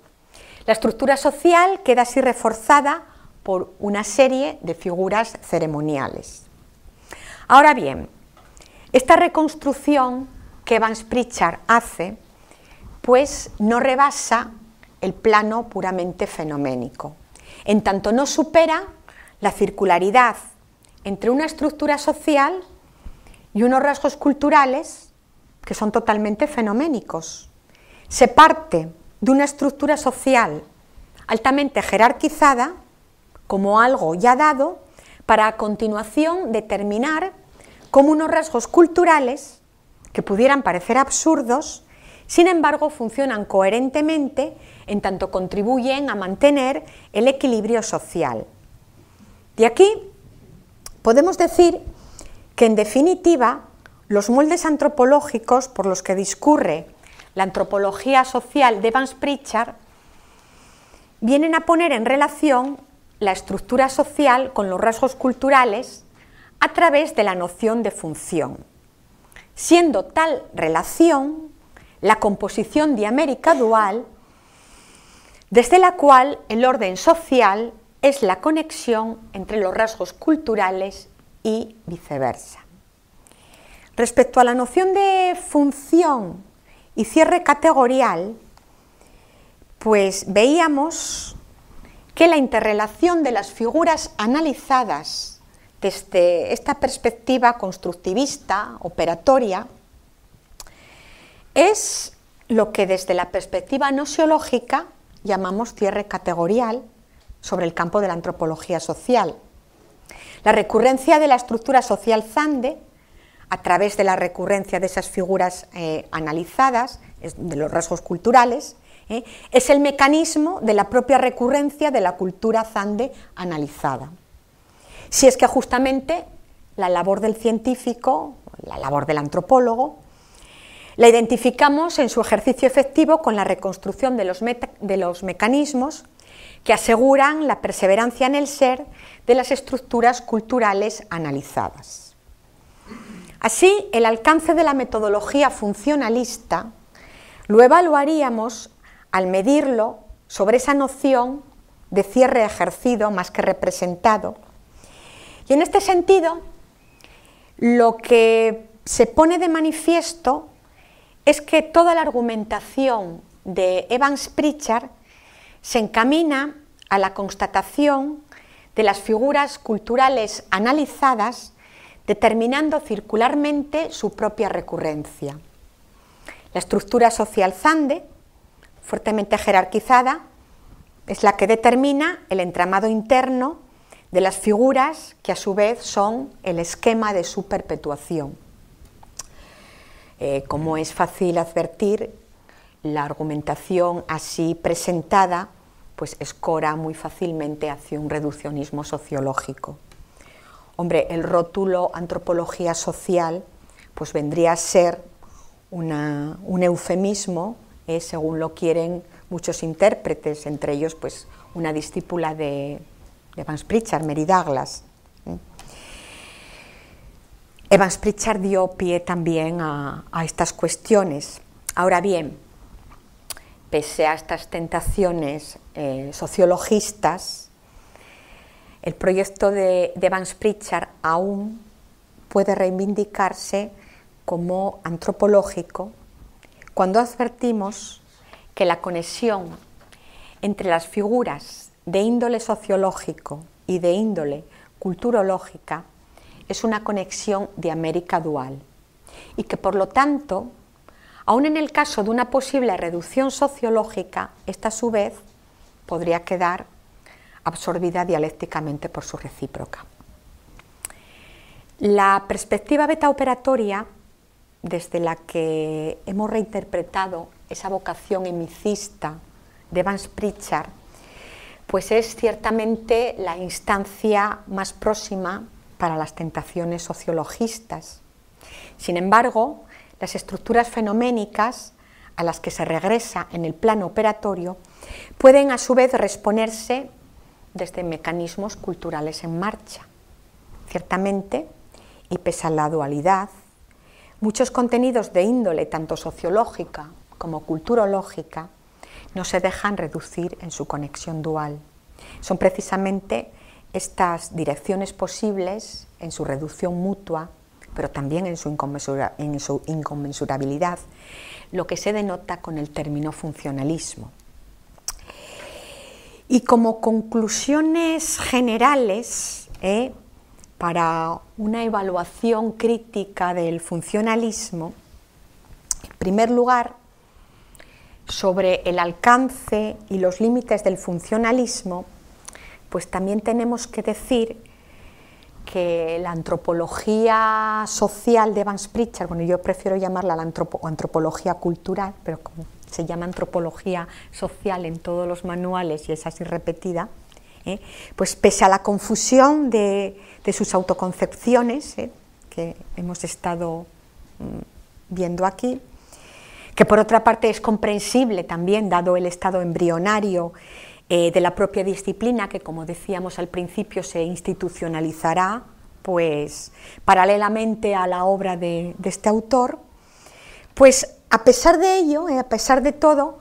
La estructura social queda así reforzada por una serie de figuras ceremoniales. Ahora bien, esta reconstrucción que Van Pritchard hace, pues no rebasa el plano puramente fenoménico, en tanto no supera la circularidad entre una estructura social y unos rasgos culturales que son totalmente fenoménicos. Se parte de una estructura social altamente jerarquizada como algo ya dado para a continuación determinar cómo unos rasgos culturales que pudieran parecer absurdos, sin embargo funcionan coherentemente en tanto contribuyen a mantener el equilibrio social. De aquí podemos decir que en definitiva los moldes antropológicos por los que discurre la antropología social de Van Pritchard vienen a poner en relación la estructura social con los rasgos culturales a través de la noción de función, siendo tal relación la composición diamérica dual, desde la cual el orden social es la conexión entre los rasgos culturales y viceversa. Respecto a la noción de función y cierre categorial, pues veíamos que la interrelación de las figuras analizadas desde esta perspectiva constructivista, operatoria, es lo que desde la perspectiva seológica llamamos cierre categorial sobre el campo de la antropología social. La recurrencia de la estructura social Zande, a través de la recurrencia de esas figuras eh, analizadas, de los rasgos culturales, ¿eh? es el mecanismo de la propia recurrencia de la cultura zande analizada. Si es que justamente la labor del científico, la labor del antropólogo, la identificamos en su ejercicio efectivo con la reconstrucción de los, de los mecanismos que aseguran la perseverancia en el ser de las estructuras culturales analizadas. Así, el alcance de la metodología funcionalista lo evaluaríamos al medirlo sobre esa noción de cierre ejercido más que representado. Y en este sentido, lo que se pone de manifiesto es que toda la argumentación de Evans Pritchard se encamina a la constatación de las figuras culturales analizadas, determinando circularmente su propia recurrencia. La estructura social Zande fuertemente jerarquizada, es la que determina el entramado interno de las figuras que a su vez son el esquema de su perpetuación. Eh, como es fácil advertir, la argumentación así presentada pues escora muy fácilmente hacia un reduccionismo sociológico. Hombre, el rótulo antropología social pues vendría a ser un eufemismo eh, según lo quieren muchos intérpretes, entre ellos pues una discípula de, de Evans Pritchard, Mary Douglas. ¿eh? Evans Pritchard dio pie también a, estas cuestiones. Ahora bien, pese a estas tentaciones eh, sociologistas, el proyecto de, Evans Pritchard aún puede reivindicarse como antropológico cuando advertimos que la conexión entre las figuras de índole sociológico y de índole culturológica es una conexión de América dual y que por lo tanto, aun en el caso de una posible reducción sociológica, esta a su vez podría quedar absorbida dialécticamente por su recíproca. La perspectiva beta operatoria desde la que hemos reinterpretado esa vocación emicista de Vance Pritchard, pues es ciertamente la instancia más próxima para las tentaciones sociologistas. Sin embargo, las estructuras fenoménicas a las que se regresa en el plano operatorio pueden a su vez responderse desde mecanismos culturales en marcha. Ciertamente, y pese a la dualidad, muchos contenidos de índole tanto sociológica como culturológica no se dejan reducir en su conexión dual. Son precisamente estas direcciones posibles en su reducción mutua, pero también en su, inconmensurabilidad, lo que se denota con el término funcionalismo. Y como conclusiones generales, eh, para una evaluación crítica del funcionalismo, en primer lugar, sobre el alcance y los límites del funcionalismo, pues también tenemos que decir que la antropología social de Vance Pritchard, bueno, yo prefiero llamarla la antropología cultural, pero como se llama antropología social en todos los manuales y es así repetida, ¿eh? pues pese a la confusión de, sus autoconcepciones ¿eh? que hemos estado mm, viendo aquí, que por otra parte es comprensible también dado el estado embrionario eh, de la propia disciplina que como decíamos al principio se institucionalizará pues paralelamente a la obra de, este autor, pues a pesar de ello, a pesar de todo,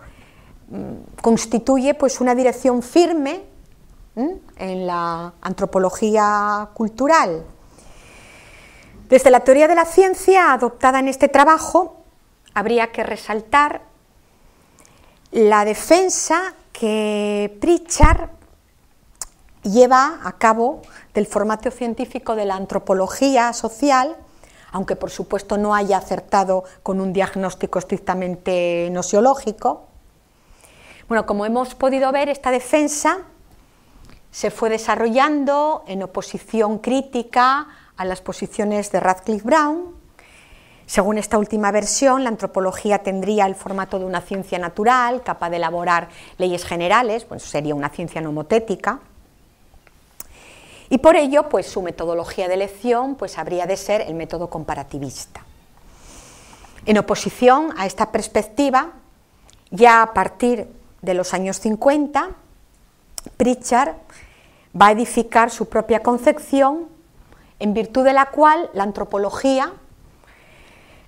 mm, constituye pues una dirección firme en la antropología cultural. Desde la teoría de la ciencia adoptada en este trabajo, habría que resaltar la defensa que Pritchard lleva a cabo del formato científico de la antropología social, aunque por supuesto no haya acertado con un diagnóstico estrictamente nosiológico. Bueno, como hemos podido ver, esta defensa se fue desarrollando en oposición crítica a las posiciones de Radcliffe Brown. Según esta última versión, la antropología tendría el formato de una ciencia natural, capaz de elaborar leyes generales, pues sería una ciencia nomotética. Y por ello, pues su metodología de elección pues habría de ser el método comparativista. En oposición a esta perspectiva, ya a partir de los años 50, Pritchard va a edificar su propia concepción en virtud de la cual la antropología,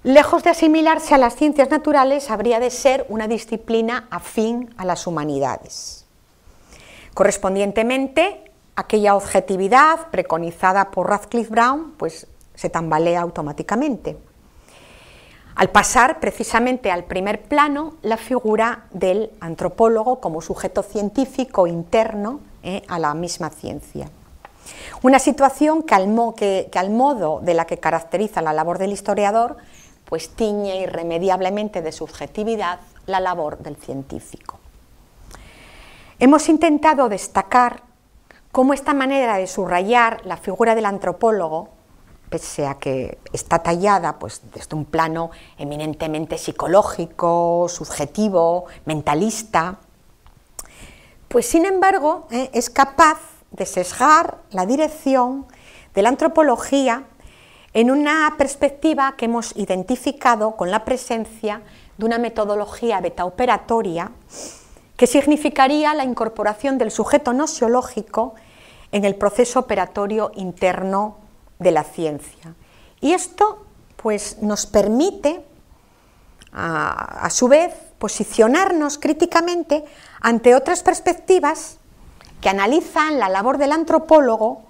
lejos de asimilarse a las ciencias naturales, habría de ser una disciplina afín a las humanidades. Correspondientemente, aquella objetividad preconizada por Radcliffe Brown pues, se tambalea automáticamente, al pasar precisamente al primer plano la figura del antropólogo como sujeto científico interno eh, a la misma ciencia. Una situación que al, que al modo de la que caracteriza la labor del historiador, pues tiñe irremediablemente de subjetividad la labor del científico. Hemos intentado destacar cómo esta manera de subrayar la figura del antropólogo, pese a que está tallada pues, desde un plano eminentemente psicológico, subjetivo, mentalista, pues sin embargo eh, es capaz de sesgar la dirección de la antropología en una perspectiva que hemos identificado con la presencia de una metodología betaoperatoria que significaría la incorporación del sujeto no-seológico en el proceso operatorio interno de la ciencia. Y esto pues, nos permite, a su vez, posicionarnos críticamente ante otras perspectivas que analizan la labor del antropólogo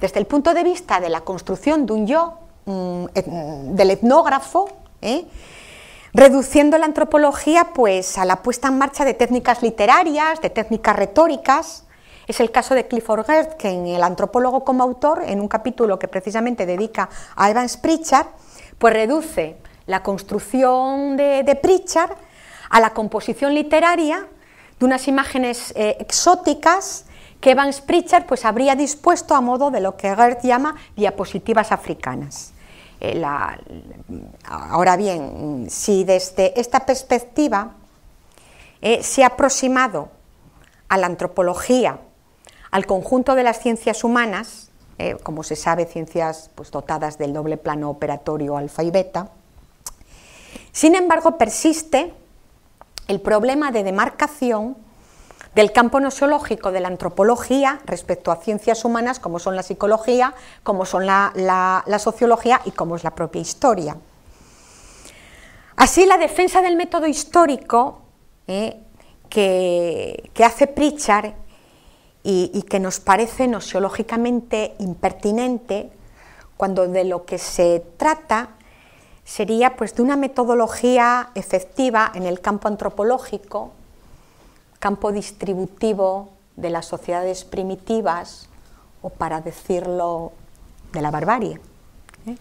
desde el punto de vista de la construcción de un yo, mm, del etnógrafo, ¿eh? reduciendo la antropología pues, a la puesta en marcha de técnicas literarias, de técnicas retóricas. Es el caso de Clifford Geertz, que en El antropólogo como autor, en un capítulo que precisamente dedica a Evans Pritchard, pues reduce la construcción de, de Pritchard a la composición literaria de unas imágenes eh, exóticas que Van Pritchard pues, habría dispuesto a modo de lo que Gert llama diapositivas africanas. Eh, ahora bien, si desde esta perspectiva eh, se ha aproximado a la antropología, al conjunto de las ciencias humanas, como se sabe, ciencias pues, dotadas del doble plano operatorio alfa y beta, sin embargo persiste el problema de demarcación del campo nosiológico de la antropología respecto a ciencias humanas como son la psicología, como son la, sociología y como es la propia historia. Así, la defensa del método histórico eh, que, hace Pritchard y, que nos parece nosiológicamente impertinente, cuando de lo que se trata sería pues de una metodología efectiva en el campo antropológico, campo distributivo de las sociedades primitivas o para decirlo de la barbarie. ¿eh?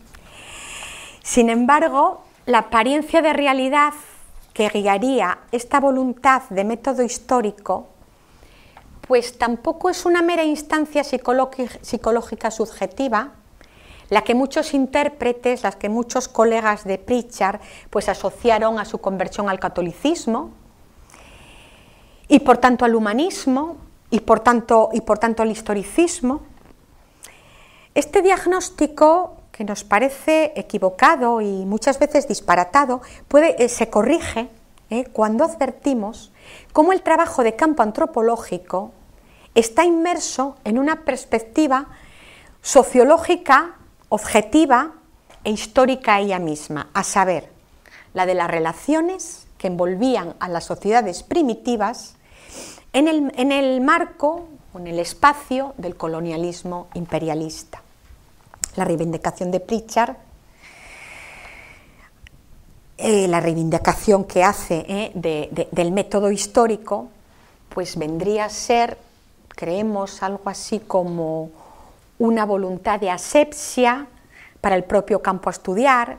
Sin embargo, la apariencia de realidad que guiaría esta voluntad de método histórico, pues tampoco es una mera instancia psicológica subjetiva, la que muchos intérpretes, las que muchos colegas de Pritchard pues asociaron a su conversión al catolicismo y por tanto al humanismo y por tanto, y por tanto al historicismo. Este diagnóstico que nos parece equivocado y muchas veces disparatado, puede, eh, se corrige eh, cuando advertimos cómo el trabajo de campo antropológico está inmerso en una perspectiva sociológica objetiva e histórica ella misma, a saber, la de las relaciones que envolvían a las sociedades primitivas en el, marco o en el espacio del colonialismo imperialista. La reivindicación de Pritchard eh, la reivindicación que hace eh, del método histórico, pues vendría a ser, creemos, algo así como una voluntad de asepsia para el propio campo a estudiar,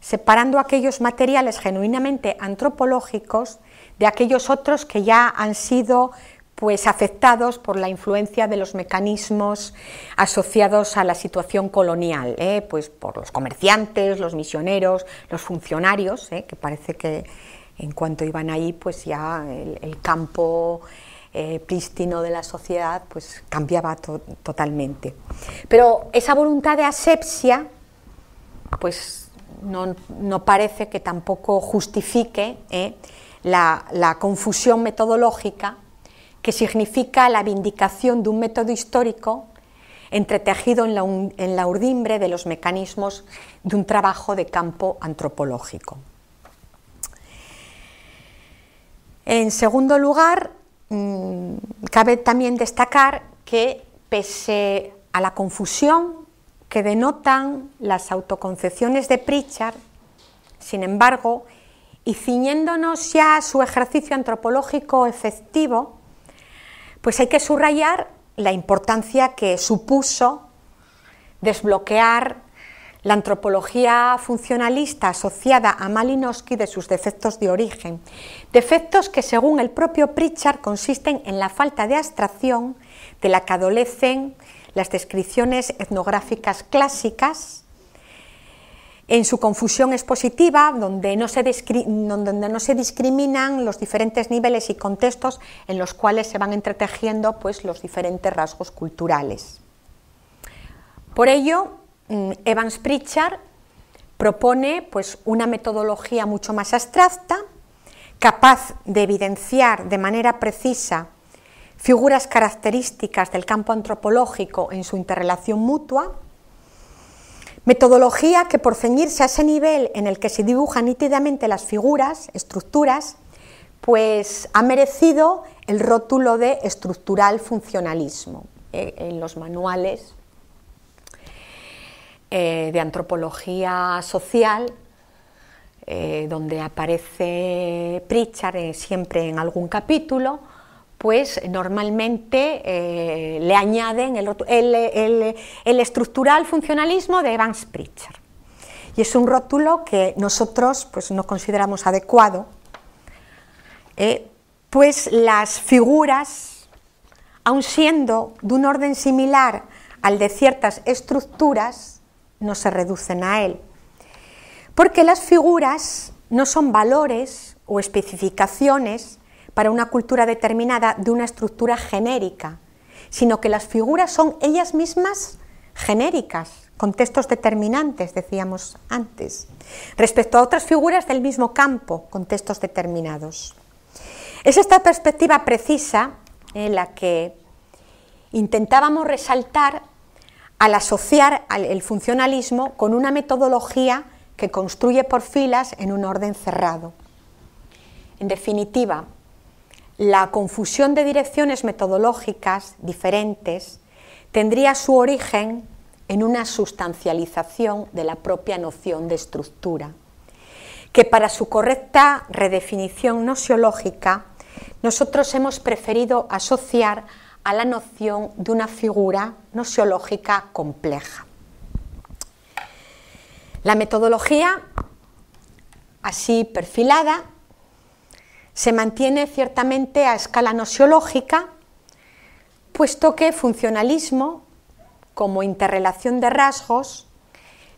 separando aquellos materiales genuinamente antropológicos de aquellos otros que ya han sido pues afectados por la influencia de los mecanismos asociados a la situación colonial, ¿eh? pues por los comerciantes, los misioneros, los funcionarios, ¿eh? que parece que en cuanto iban ahí, pues ya el campo eh, de la sociedad, pues cambiaba totalmente. Pero esa voluntad de asepsia, pues no, parece que tampoco justifique ¿eh? la, confusión metodológica que significa la vindicación de un método histórico entretejido en la, urdimbre de los mecanismos de un trabajo de campo antropológico. En segundo lugar, Mm, cabe también destacar que pese a la confusión que denotan las autoconcepciones de Pritchard, sin embargo, y ciñéndonos ya a su ejercicio antropológico efectivo, pues hay que subrayar la importancia que supuso desbloquear la antropología funcionalista asociada a Malinowski de sus defectos de origen, defectos que según el propio Pritchard consisten en la falta de abstracción de la que adolecen las descripciones etnográficas clásicas, en su confusión expositiva, donde no, se discriminan los diferentes niveles y contextos en los cuales se van entretejiendo pues, los diferentes rasgos culturales. Por ello, Mm, Evans Pritchard propone pues, una metodología mucho más abstracta, capaz de evidenciar de manera precisa figuras características del campo antropológico en su interrelación mutua, metodología que por ceñirse a ese nivel en el que se dibujan nítidamente las figuras, estructuras, pues ha merecido el rótulo de estructural funcionalismo eh, en los manuales eh, de antropología social, eh, donde aparece Pritchard eh, siempre en algún capítulo, pues normalmente le añaden el, estructural funcionalismo de Evans Pritchard. Y es un rótulo que nosotros pues, no consideramos adecuado, pues las figuras, aun siendo de un orden similar al de ciertas estructuras, no se reducen a él. Porque las figuras no son valores o especificaciones para una cultura determinada de una estructura genérica, sino que las figuras son ellas mismas genéricas, contextos determinantes, decíamos antes, respecto a otras figuras del mismo campo, contextos determinados. Es esta perspectiva precisa en la que intentábamos resaltar al asociar el funcionalismo con una metodología que construye por filas en un orden cerrado. En definitiva, la confusión de direcciones metodológicas diferentes tendría su origen en una sustancialización de la propia noción de estructura, que para su correcta redefinición nosiológica nosotros hemos preferido asociar a la noción de una figura nosiológica compleja. La metodología, así perfilada, se mantiene ciertamente a escala nosiológica, puesto que funcionalismo, como interrelación de rasgos,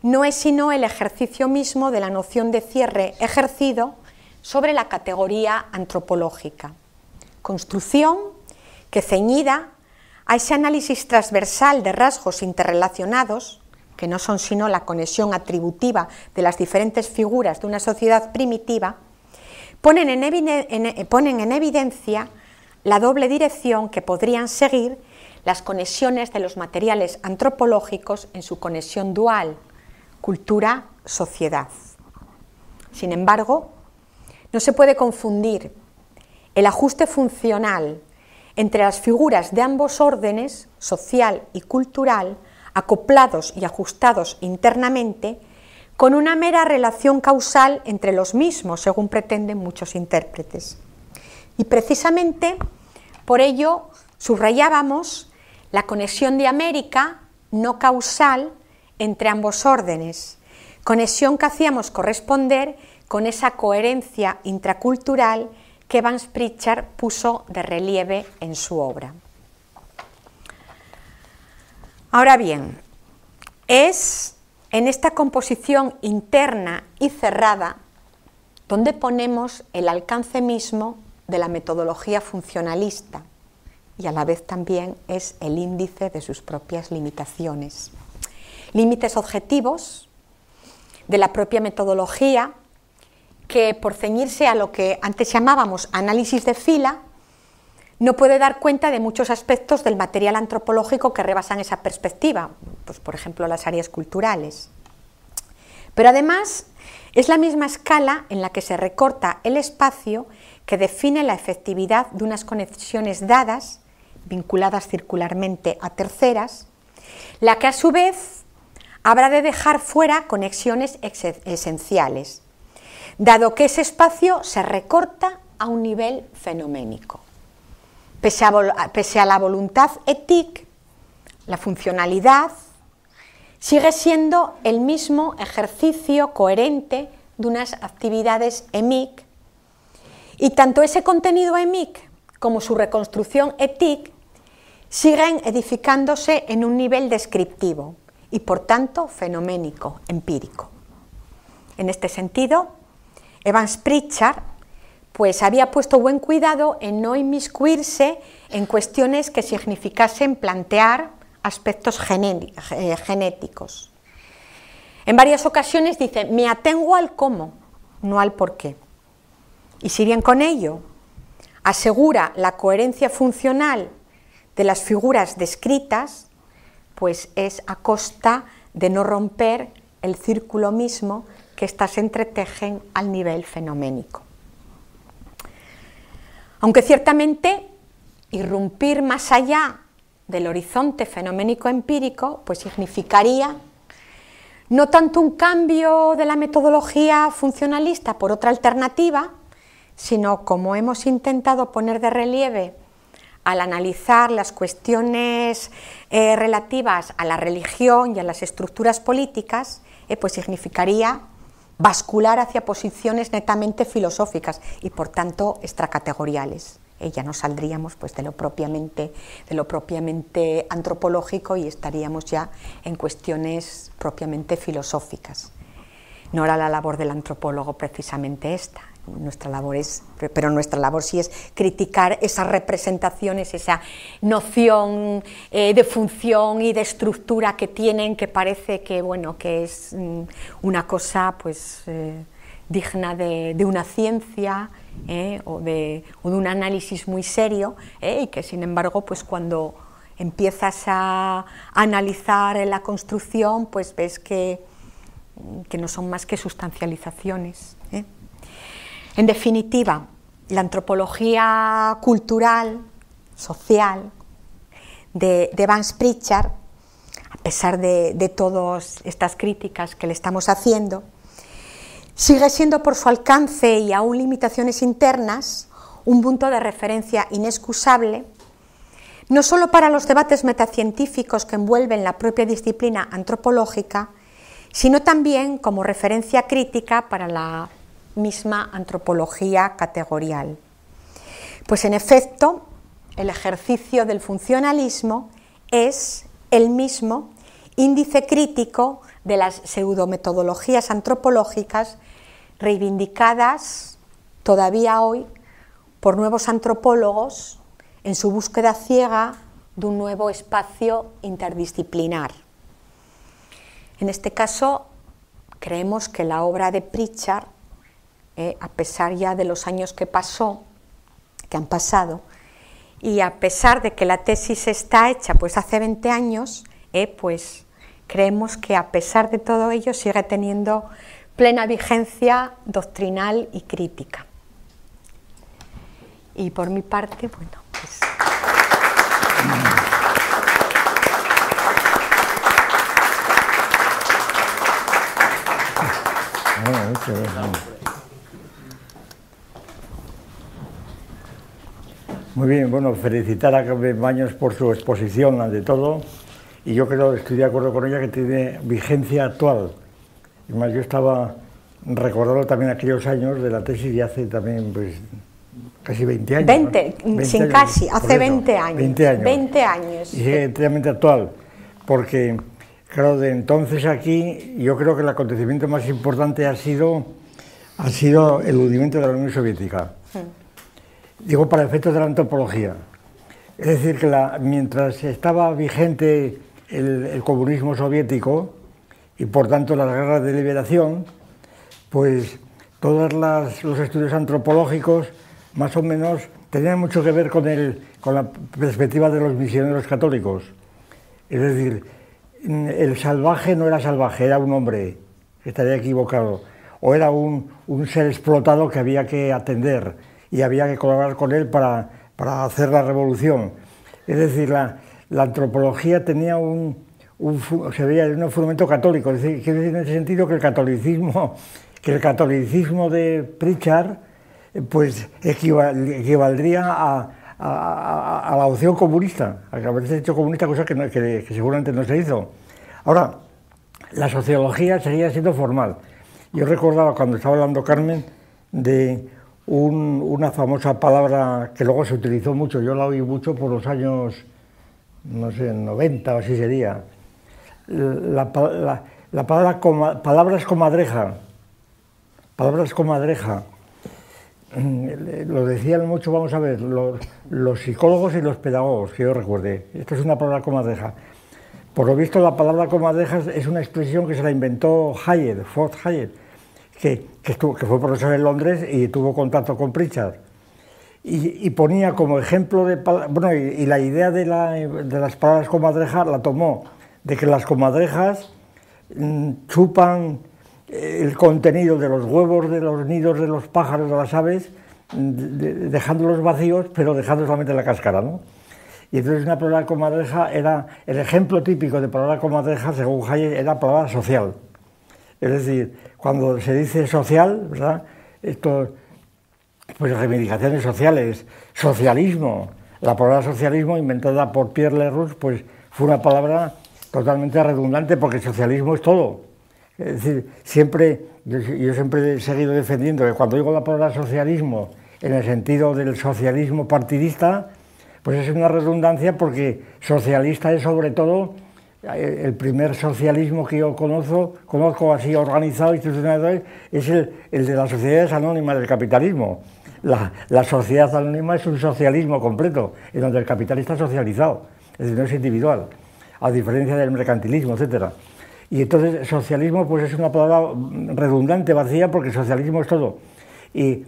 no es sino el ejercicio mismo de la noción de cierre ejercido sobre la categoría antropológica. Construcción que ceñida a ese análisis transversal de rasgos interrelacionados, que no son sino la conexión atributiva de las diferentes figuras de una sociedad primitiva, eh, ponen en, evidencia la doble dirección que podrían seguir las conexiones de los materiales antropológicos en su conexión dual, cultura-sociedad. Sin embargo, no se puede confundir el ajuste funcional entre las figuras de ambos órdenes, social y cultural, acoplados y ajustados internamente, con una mera relación causal entre los mismos, según pretenden muchos intérpretes. Y precisamente por ello subrayábamos la conexión de América no causal entre ambos órdenes, conexión que hacíamos corresponder con esa coherencia intracultural que Van Pritchard puso de relieve en su obra. Ahora bien, es en esta composición interna y cerrada donde ponemos el alcance mismo de la metodología funcionalista y a la vez también es el índice de sus propias limitaciones. Límites objetivos de la propia metodología que por ceñirse a lo que antes llamábamos análisis de fila, no puede dar cuenta de muchos aspectos del material antropológico que rebasan esa perspectiva, pues, por ejemplo las áreas culturales. Pero además es la misma escala en la que se recorta el espacio que define la efectividad de unas conexiones dadas, vinculadas circularmente a terceras, la que a su vez habrá de dejar fuera conexiones esenciales dado que ese espacio se recorta a un nivel fenoménico. Pese a, la voluntad ética, la funcionalidad sigue siendo el mismo ejercicio coherente de unas actividades EMIC y tanto ese contenido EMIC como su reconstrucción ETIC siguen edificándose en un nivel descriptivo y por tanto fenoménico, empírico. En este sentido, Evans Pritchard, pues había puesto buen cuidado en no inmiscuirse en cuestiones que significasen plantear aspectos eh, genéticos. En varias ocasiones dice, me atengo al cómo, no al por qué. Y si bien con ello asegura la coherencia funcional de las figuras descritas, pues es a costa de no romper el círculo mismo que estas entretejen al nivel fenoménico. Aunque ciertamente irrumpir más allá del horizonte fenoménico empírico, pues significaría no tanto un cambio de la metodología funcionalista por otra alternativa, sino como hemos intentado poner de relieve al analizar las cuestiones eh, relativas a la religión y a las estructuras políticas, eh, pues significaría vascular hacia posiciones netamente filosóficas y por tanto extracategoriales. ya no saldríamos pues, de, lo propiamente, de lo propiamente antropológico y estaríamos ya en cuestiones propiamente filosóficas. No era la labor del antropólogo precisamente esta, nuestra labor es, pero nuestra labor sí es criticar esas representaciones, esa noción eh, de función y de estructura que tienen, que parece que que es mm, una cosa pues eh, digna de, una ciencia eh, o, de, un análisis muy serio, y que sin embargo, pues, cuando empiezas a analizar la construcción, pues ves que no son más que sustancializaciones. En definitiva, la antropología cultural, social, de, Vance Pritchard, a pesar de, todas estas críticas que le estamos haciendo, sigue siendo por su alcance y aún limitaciones internas un punto de referencia inexcusable, no solo para los debates metacientíficos que envuelven la propia disciplina antropológica, sino también como referencia crítica para la misma antropología categorial. Pues en efecto, el ejercicio del funcionalismo es el mismo índice crítico de las pseudometodologías antropológicas reivindicadas todavía hoy por nuevos antropólogos en su búsqueda ciega de un nuevo espacio interdisciplinar. En este caso, creemos que la obra de Pritchard eh, a pesar ya de los años que pasó, que han pasado, y a pesar de que la tesis está hecha pues hace 20 años, eh, pues creemos que a pesar de todo ello sigue teniendo plena vigencia doctrinal y crítica. Y por mi parte, bueno, pues... bueno, Muy bien, bueno, felicitar a Carmen Baños por su exposición ante todo y yo creo, estoy de acuerdo con ella, que tiene vigencia actual. Y más, yo estaba recordando también aquellos años de la tesis de hace también pues, casi 20 años. 20, sin casi, hace 20 años. 20 años. 20 años. Y es actual, porque claro, de entonces aquí yo creo que el acontecimiento más importante ha sido, ha sido el hundimiento de la Unión Soviética. Mm digo para efectos de la antropología. Es decir, que mientras estaba vigente el, comunismo soviético y por tanto las guerras de liberación, pues todos los estudios antropológicos más o menos tenían mucho que ver con, la perspectiva de los misioneros católicos. Es decir, mm, el salvaje no era salvaje, era un hombre, estaría equivocado, o era un ser explotado que había que atender y había que colaborar con él para, para hacer la revolución. Es decir, la, la antropología tenía un, se veía un fundamento católico, es decir, decir en ese sentido que el catolicismo, que el catolicismo de Pritchard eh, pues equivaldría a, a, la opción comunista, a que haberse hecho comunista, cosa que, que, que, seguramente no se hizo. Ahora, la sociología seguía siendo formal. Yo recordaba cuando estaba hablando Carmen de una famosa palabra que luego se utilizó mucho, yo la oí mucho por los años, no sé, 90 o así sería. La, la, palabra palabras comadreja, palabras comadreja. Lo decían mucho, vamos a ver, los, psicólogos y los pedagogos, que yo recuerde. Esto es una palabra comadreja. Por lo visto, la palabra comadreja es una expresión que se la inventó Hayek, Ford Hayek que, estuvo, que, fue profesor en Londres y tuvo contacto con Pritchard. Y, ponía como ejemplo de... Bueno, y, la idea de, las palabras comadrejas la tomó, de que las comadrejas mm, chupan eh, el contenido de los huevos, de los nidos, de los pájaros, de las aves, mm, dejándolos vacíos, pero dejando solamente la cáscara, ¿no? Y entonces una palabra comadreja era, el ejemplo típico de palabra comadreja, según Hayek, era palabra social. Es decir, cuando se dice social, ¿verdad? pues reivindicaciones sociales, socialismo. La palabra socialismo inventada por Pierre Leroux, pues fue una palabra totalmente redundante porque socialismo es todo. Es decir, siempre, yo, yo siempre he seguido defendiendo que cuando digo la palabra socialismo en el sentido del socialismo partidista, pues es una redundancia porque socialista es sobre todo el primer socialismo que yo conozco, conozco así organizado, institucional, es el, de las sociedades anónimas del capitalismo. La, sociedad anónima es un socialismo completo, en donde el capitalista está socializado, es decir, no es individual, a diferencia del mercantilismo, etc. Y entonces socialismo pues es una palabra redundante, vacía, porque socialismo es todo. Y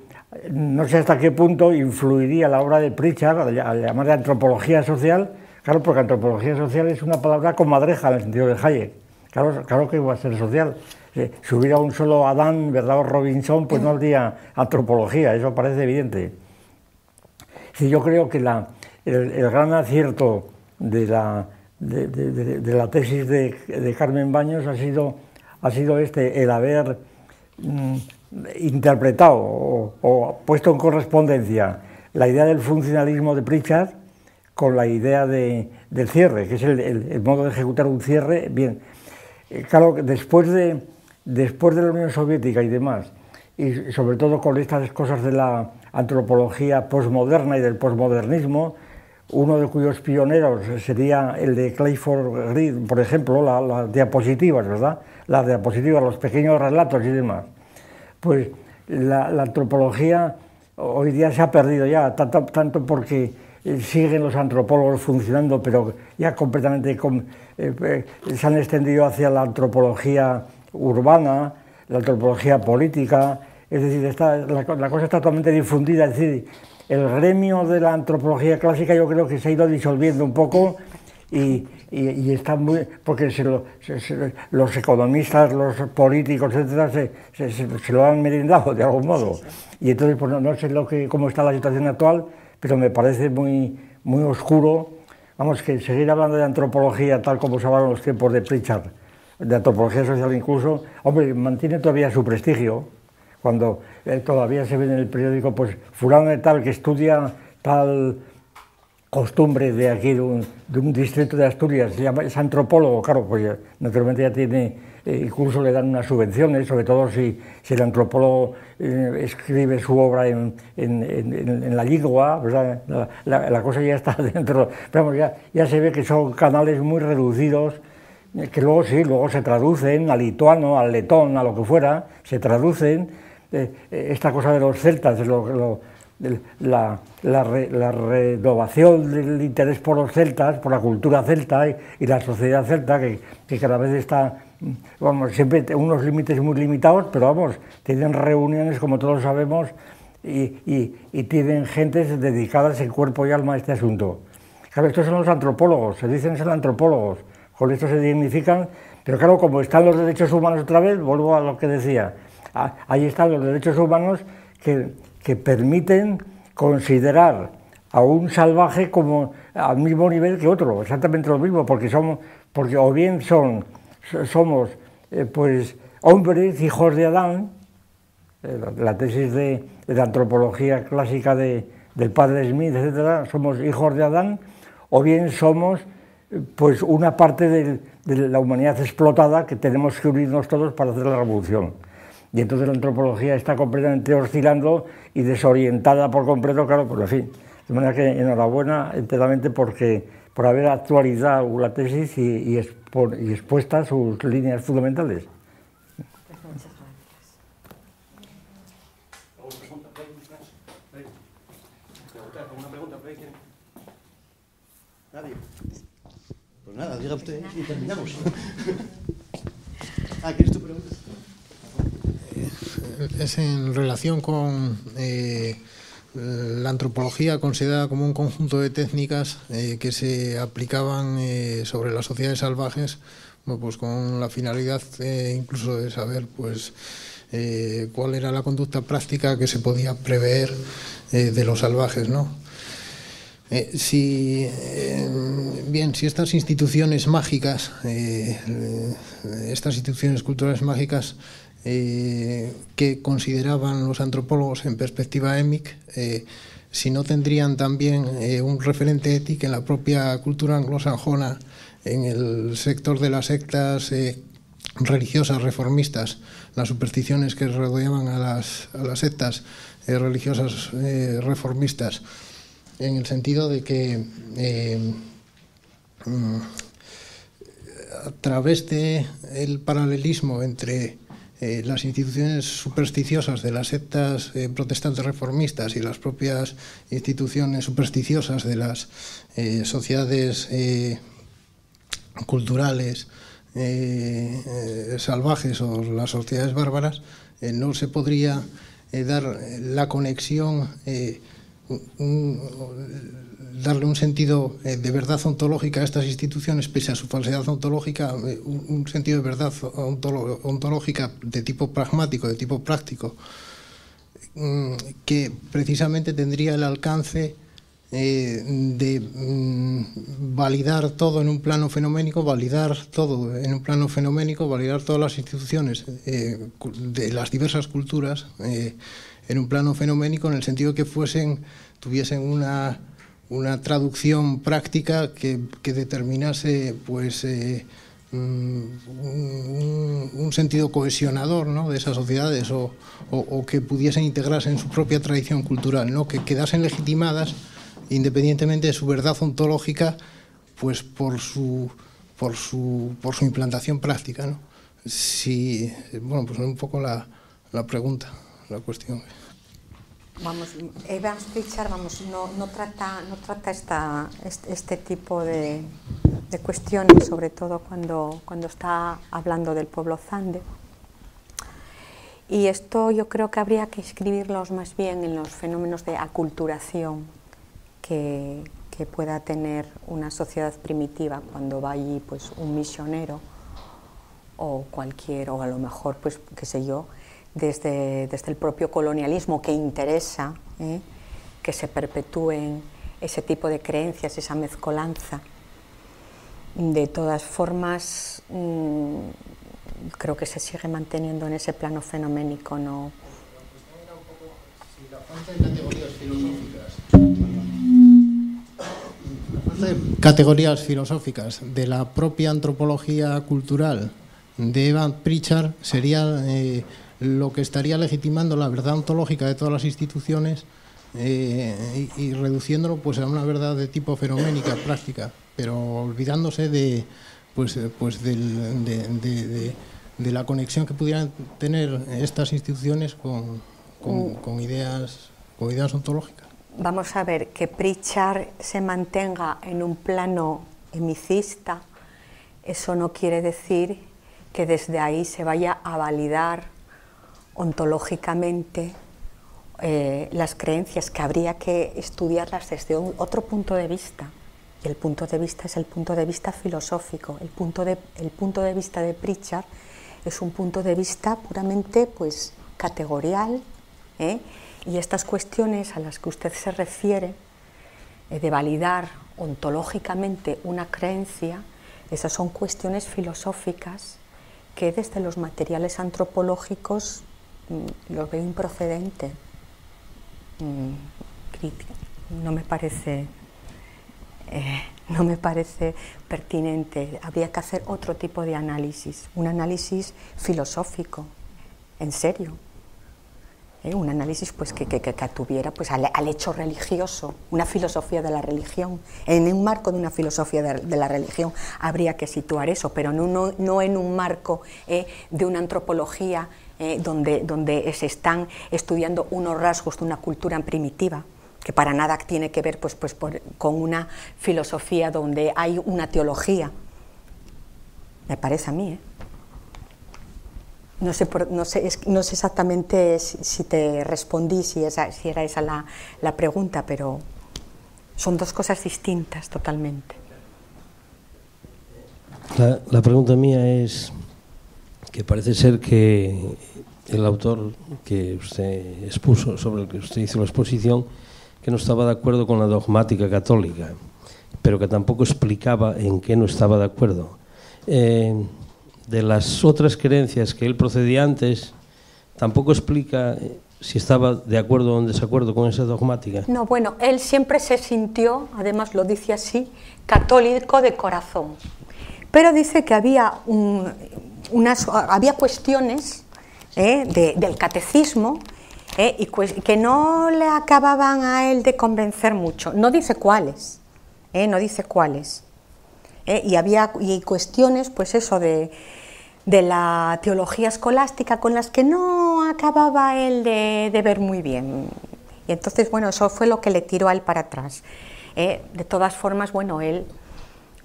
no sé hasta qué punto influiría la obra de Pritchard, al llamar de antropología social, Claro, porque antropología social es una palabra comadreja en el sentido de Hayek. Claro, que va a ser social. Eh, si hubiera un solo Adán, ¿verdad? O Robinson, pues no habría antropología, eso parece evidente. Sí, yo creo que el, gran acierto de la, tesis de, Carmen Baños ha sido, ha sido este, el haber mm, interpretado o, o, puesto en correspondencia la idea del funcionalismo de Pritchard con la idea del cierre, que es el, modo de ejecutar un cierre. Bien, eh, claro, después de, después de la Unión Soviética y demás, y sobre todo con estas cosas de la antropología posmoderna y del posmodernismo, uno de cuyos pioneros sería el de Clayford Reed, por ejemplo, las diapositivas, ¿verdad? Las diapositivas, los pequeños relatos y demás. Pues la, la antropología hoy día se ha perdido ya, tanto, tanto porque eh, siguen los antropólogos funcionando, pero ya completamente eh, eh, se han extendido hacia la antropología urbana, la antropología política, es decir, la, cosa está totalmente difundida, es decir, el gremio de la antropología clásica yo creo que se ha ido disolviendo un poco y, está muy, porque los economistas, los políticos, etcétera, se, lo han merendado de algún modo. Y entonces pues, no, sé cómo está la situación actual, pero me parece muy, muy oscuro. Vamos, que seguir hablando de antropología tal como se en los tiempos de Pritchard, de antropología social incluso, hombre, mantiene todavía su prestigio. Cuando eh, todavía se ve en el periódico, pues Furano de tal que estudia tal costumbre de aquí, de un, distrito de Asturias, es antropólogo, claro, pues naturalmente ya tiene, eh, incluso le dan unas subvenciones, sobre todo si, si el antropólogo eh, escribe su obra en, en, la lengua, La, cosa ya está dentro, pero ya, ya se ve que son canales muy reducidos, eh, que luego sí, luego se traducen al lituano, al letón, a lo que fuera, se traducen, esta cosa de los celtas, de lo, lo la, la, la, renovación del interés por los celtas, por la cultura celta y, la sociedad celta, que, que, cada vez está, vamos, siempre unos límites muy limitados, pero vamos, tienen reuniones, como todos sabemos, y, y, tienen gentes dedicadas en cuerpo y alma a este asunto. Claro, estos son los antropólogos, se dicen ser antropólogos, con esto se dignifican, pero claro, como están los derechos humanos otra vez, vuelvo a lo que decía, ahí están los derechos humanos que que permiten considerar a un salvaje como al mismo nivel que otro, exactamente lo mismo, porque somos, porque o bien son, somos eh, pues hombres, hijos de Adán, eh, la tesis de, la antropología clásica de, del padre Smith, etcétera, somos hijos de Adán, o bien somos pues una parte de la humanidad explotada que tenemos que unirnos todos para hacer la revolución. Y entonces la antropología está completamente oscilando y desorientada por completo, claro, por en fin. De manera que enhorabuena enteramente porque, por haber actualizado la tesis y, y, expuesta sus líneas fundamentales. Nadie. Pues nada, diga usted y terminamos. ah, ¿quieres tu pregunta? es en relación con eh, la antropología considerada como un conjunto de técnicas eh, que se aplicaban eh, sobre las sociedades salvajes, pues con la finalidad incluso de saber, pues cuál era la conducta práctica que se podía prever de los salvajes, ¿no? bien, si estas instituciones mágicas, estas instituciones culturales mágicas eh, que consideraban los antropólogos en perspectiva EMIC, eh, si no tendrían también eh, un referente ético en la propia cultura anglosajona, en el sector de las sectas religiosas reformistas, las supersticiones que rodeaban a las, sectas religiosas reformistas, en el sentido de que mm, a través del el paralelismo entre eh, las instituciones supersticiosas de las sectas eh, protestantes reformistas y las propias instituciones supersticiosas de las eh, sociedades culturales salvajes o las sociedades bárbaras, no se podría dar la conexión darle un sentido eh, de verdad ontológica a estas instituciones, pese a su falsedad ontológica, eh, un sentido de verdad ontológica de tipo pragmático, de tipo práctico, mm, que precisamente tendría el alcance eh, de mm, validar todo en un plano fenoménico, validar todo en un plano fenoménico, validar todas las instituciones de las diversas culturas en un plano fenoménico, en el sentido que fuesen, tuviesen una una traducción práctica que, determinase pues eh, mm, un, sentido cohesionador de esas sociedades o, que pudiesen integrarse en su propia tradición cultural, ¿no? que quedasen legitimadas independientemente de su verdad ontológica pues por su, por su, por su implantación práctica. ¿no? bueno, pues un poco la, la pregunta, la cuestión. Vamos, Evans eh, vamos, no, trata, no trata esta, este, este tipo de, cuestiones, sobre todo cuando, está hablando del pueblo zande. Y esto yo creo que habría que escribirlos más bien en los fenómenos de aculturación que, pueda tener una sociedad primitiva cuando va allí pues, un misionero o cualquier, o a lo mejor, pues qué sé yo, desde, desde el propio colonialismo que interesa ¿eh? que se perpetúen ese tipo de creencias, esa mezcolanza. De todas formas, mm, creo que se sigue manteniendo en ese plano fenoménico. ¿no? un poco, si la falta de categorías filosóficas, de categorías filosóficas de la propia antropología cultural de Evan Pritchard sería eh, lo que estaría legitimando la verdad ontológica de todas las instituciones eh, y, reduciéndolo pues a una verdad de tipo fenoménica, práctica, pero olvidándose de pues, pues de, de, la conexión que pudieran tener estas instituciones mm. con, ideas, con ideas ontológicas. Vamos a ver, que Pritchard se mantenga en un plano emicista, eso no quiere decir que desde ahí se vaya a validar ontológicamente eh, las creencias, que habría que estudiarlas desde otro punto de vista. Y el punto de vista es el punto de vista filosófico. El punto de, el punto de vista de Pritchard es un punto de vista puramente pues, categorial. ¿eh? Y estas cuestiones a las que usted se refiere, eh, de validar ontológicamente una creencia, esas son cuestiones filosóficas que desde los materiales antropológicos Mm, lo veo improcedente. Mm, no me parece, eh, no me parece pertinente. Habría que hacer otro tipo de análisis, un análisis filosófico, en serio. Eh, un análisis pues, que, tuviera pues, al, hecho religioso, una filosofía de la religión. En un marco de una filosofía de, la religión habría que situar eso, pero no, en un marco eh, de una antropología eh, donde, donde se están estudiando unos rasgos de una cultura primitiva que para nada tiene que ver pues, pues, con una filosofía donde hay una teología. Me parece a mí. ¿eh? No sé, no sé, no sé exactamente si, te respondí, si, si era esa la, pregunta, pero son dos cosas distintas totalmente. la pregunta mía es que parece ser que el autor que usted expuso, sobre el que usted hizo la exposición, que no estaba de acuerdo con la dogmática católica, pero que tampoco explicaba en qué no estaba de acuerdo. Eh, de las otras creencias que él procedía antes, tampoco explica eh, si estaba de acuerdo o en desacuerdo con esa dogmática. No, bueno, él siempre se sintió, además lo dice así, católico de corazón. Pero dice que había, había cuestiones eh, del catecismo eh, y pues, que no le acababan a él de convencer mucho. No dice cuáles, eh, no dice cuáles. Y había y cuestiones, pues eso, de, la teología escolástica con las que no acababa él de, ver muy bien. Y entonces, bueno, eso fue lo que le tiró a él para atrás. de todas formas, bueno, él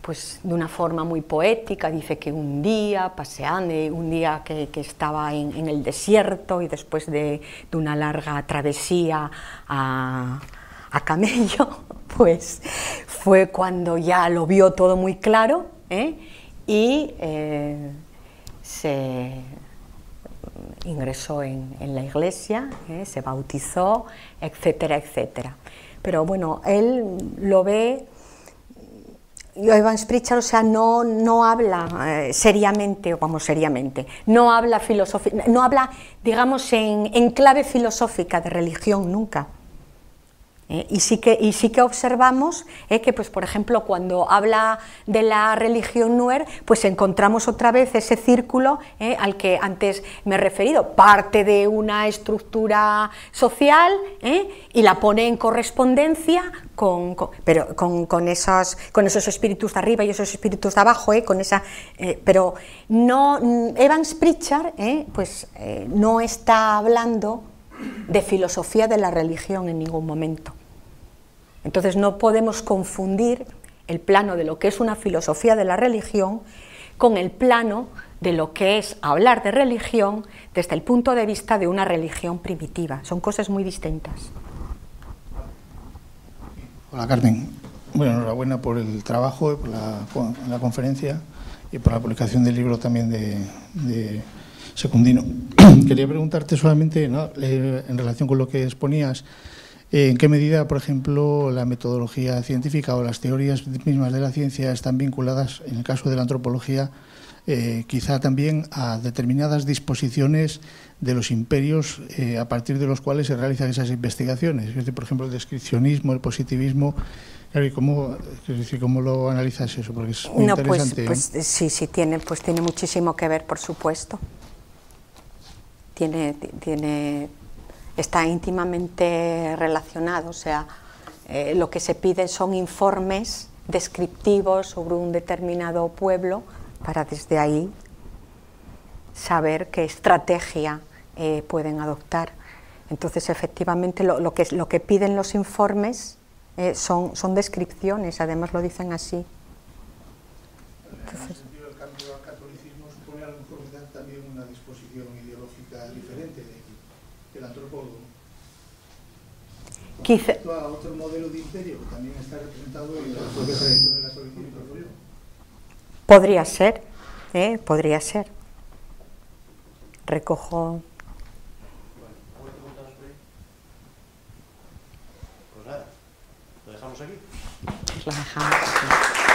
pues de una forma muy poética, dice que un día, paseando, un día que, estaba en, el desierto y después de, una larga travesía a, camello, pues fue cuando ya lo vio todo muy claro ¿eh? y eh, se ingresó en, la iglesia, ¿eh? se bautizó, etcétera, etcétera. Pero bueno, él lo ve Iván Pritchard, o sea, no, no habla eh, seriamente, o como seriamente, no habla, no habla digamos, en, en clave filosófica de religión nunca. Eh, y, sí que, sí que observamos eh, que, pues, por ejemplo, cuando habla de la religión Nuer, pues encontramos otra vez ese círculo eh, al que antes me he referido, parte de una estructura social y la pone en correspondencia con, pero con, con, esos, con esos espíritus de arriba y esos espíritus de abajo, con esa, pero no, Evans Pritchard pues, no está hablando de filosofía de la religión en ningún momento. Entonces no podemos confundir el plano de lo que es una filosofía de la religión con el plano de lo que es hablar de religión desde el punto de vista de una religión primitiva. Son cosas muy distintas. Hola Carmen. Bueno, enhorabuena por el trabajo, por la, conferencia y por la publicación del libro también de Secundino. Quería preguntarte solamente ¿no? Eh, en relación con lo que exponías. Eh, ¿En qué medida, por ejemplo, la metodología científica o las teorías mismas de la ciencia están vinculadas, en el caso de la antropología, eh, quizá también a determinadas disposiciones de los imperios a partir de los cuales se realizan esas investigaciones? por ejemplo, el descripcionismo, el positivismo. ¿cómo, lo analizas eso? Porque es muy no, pues, interesante. Pues, sí, sí, tiene, pues tiene muchísimo que ver, por supuesto tiene, tiene, está íntimamente relacionado. O sea, eh, lo que se piden son informes descriptivos sobre un determinado pueblo para desde ahí saber qué estrategia eh, pueden adoptar. Entonces, efectivamente, lo, lo, que, lo que piden los informes eh, son, son descripciones, además lo dicen así. Quizá... a otro modelo de imperio que también está representado en la de la Podría ser, ¿eh? podría ser. Recojo. Pues nada, lo dejamos aquí. Lo dejamos aquí.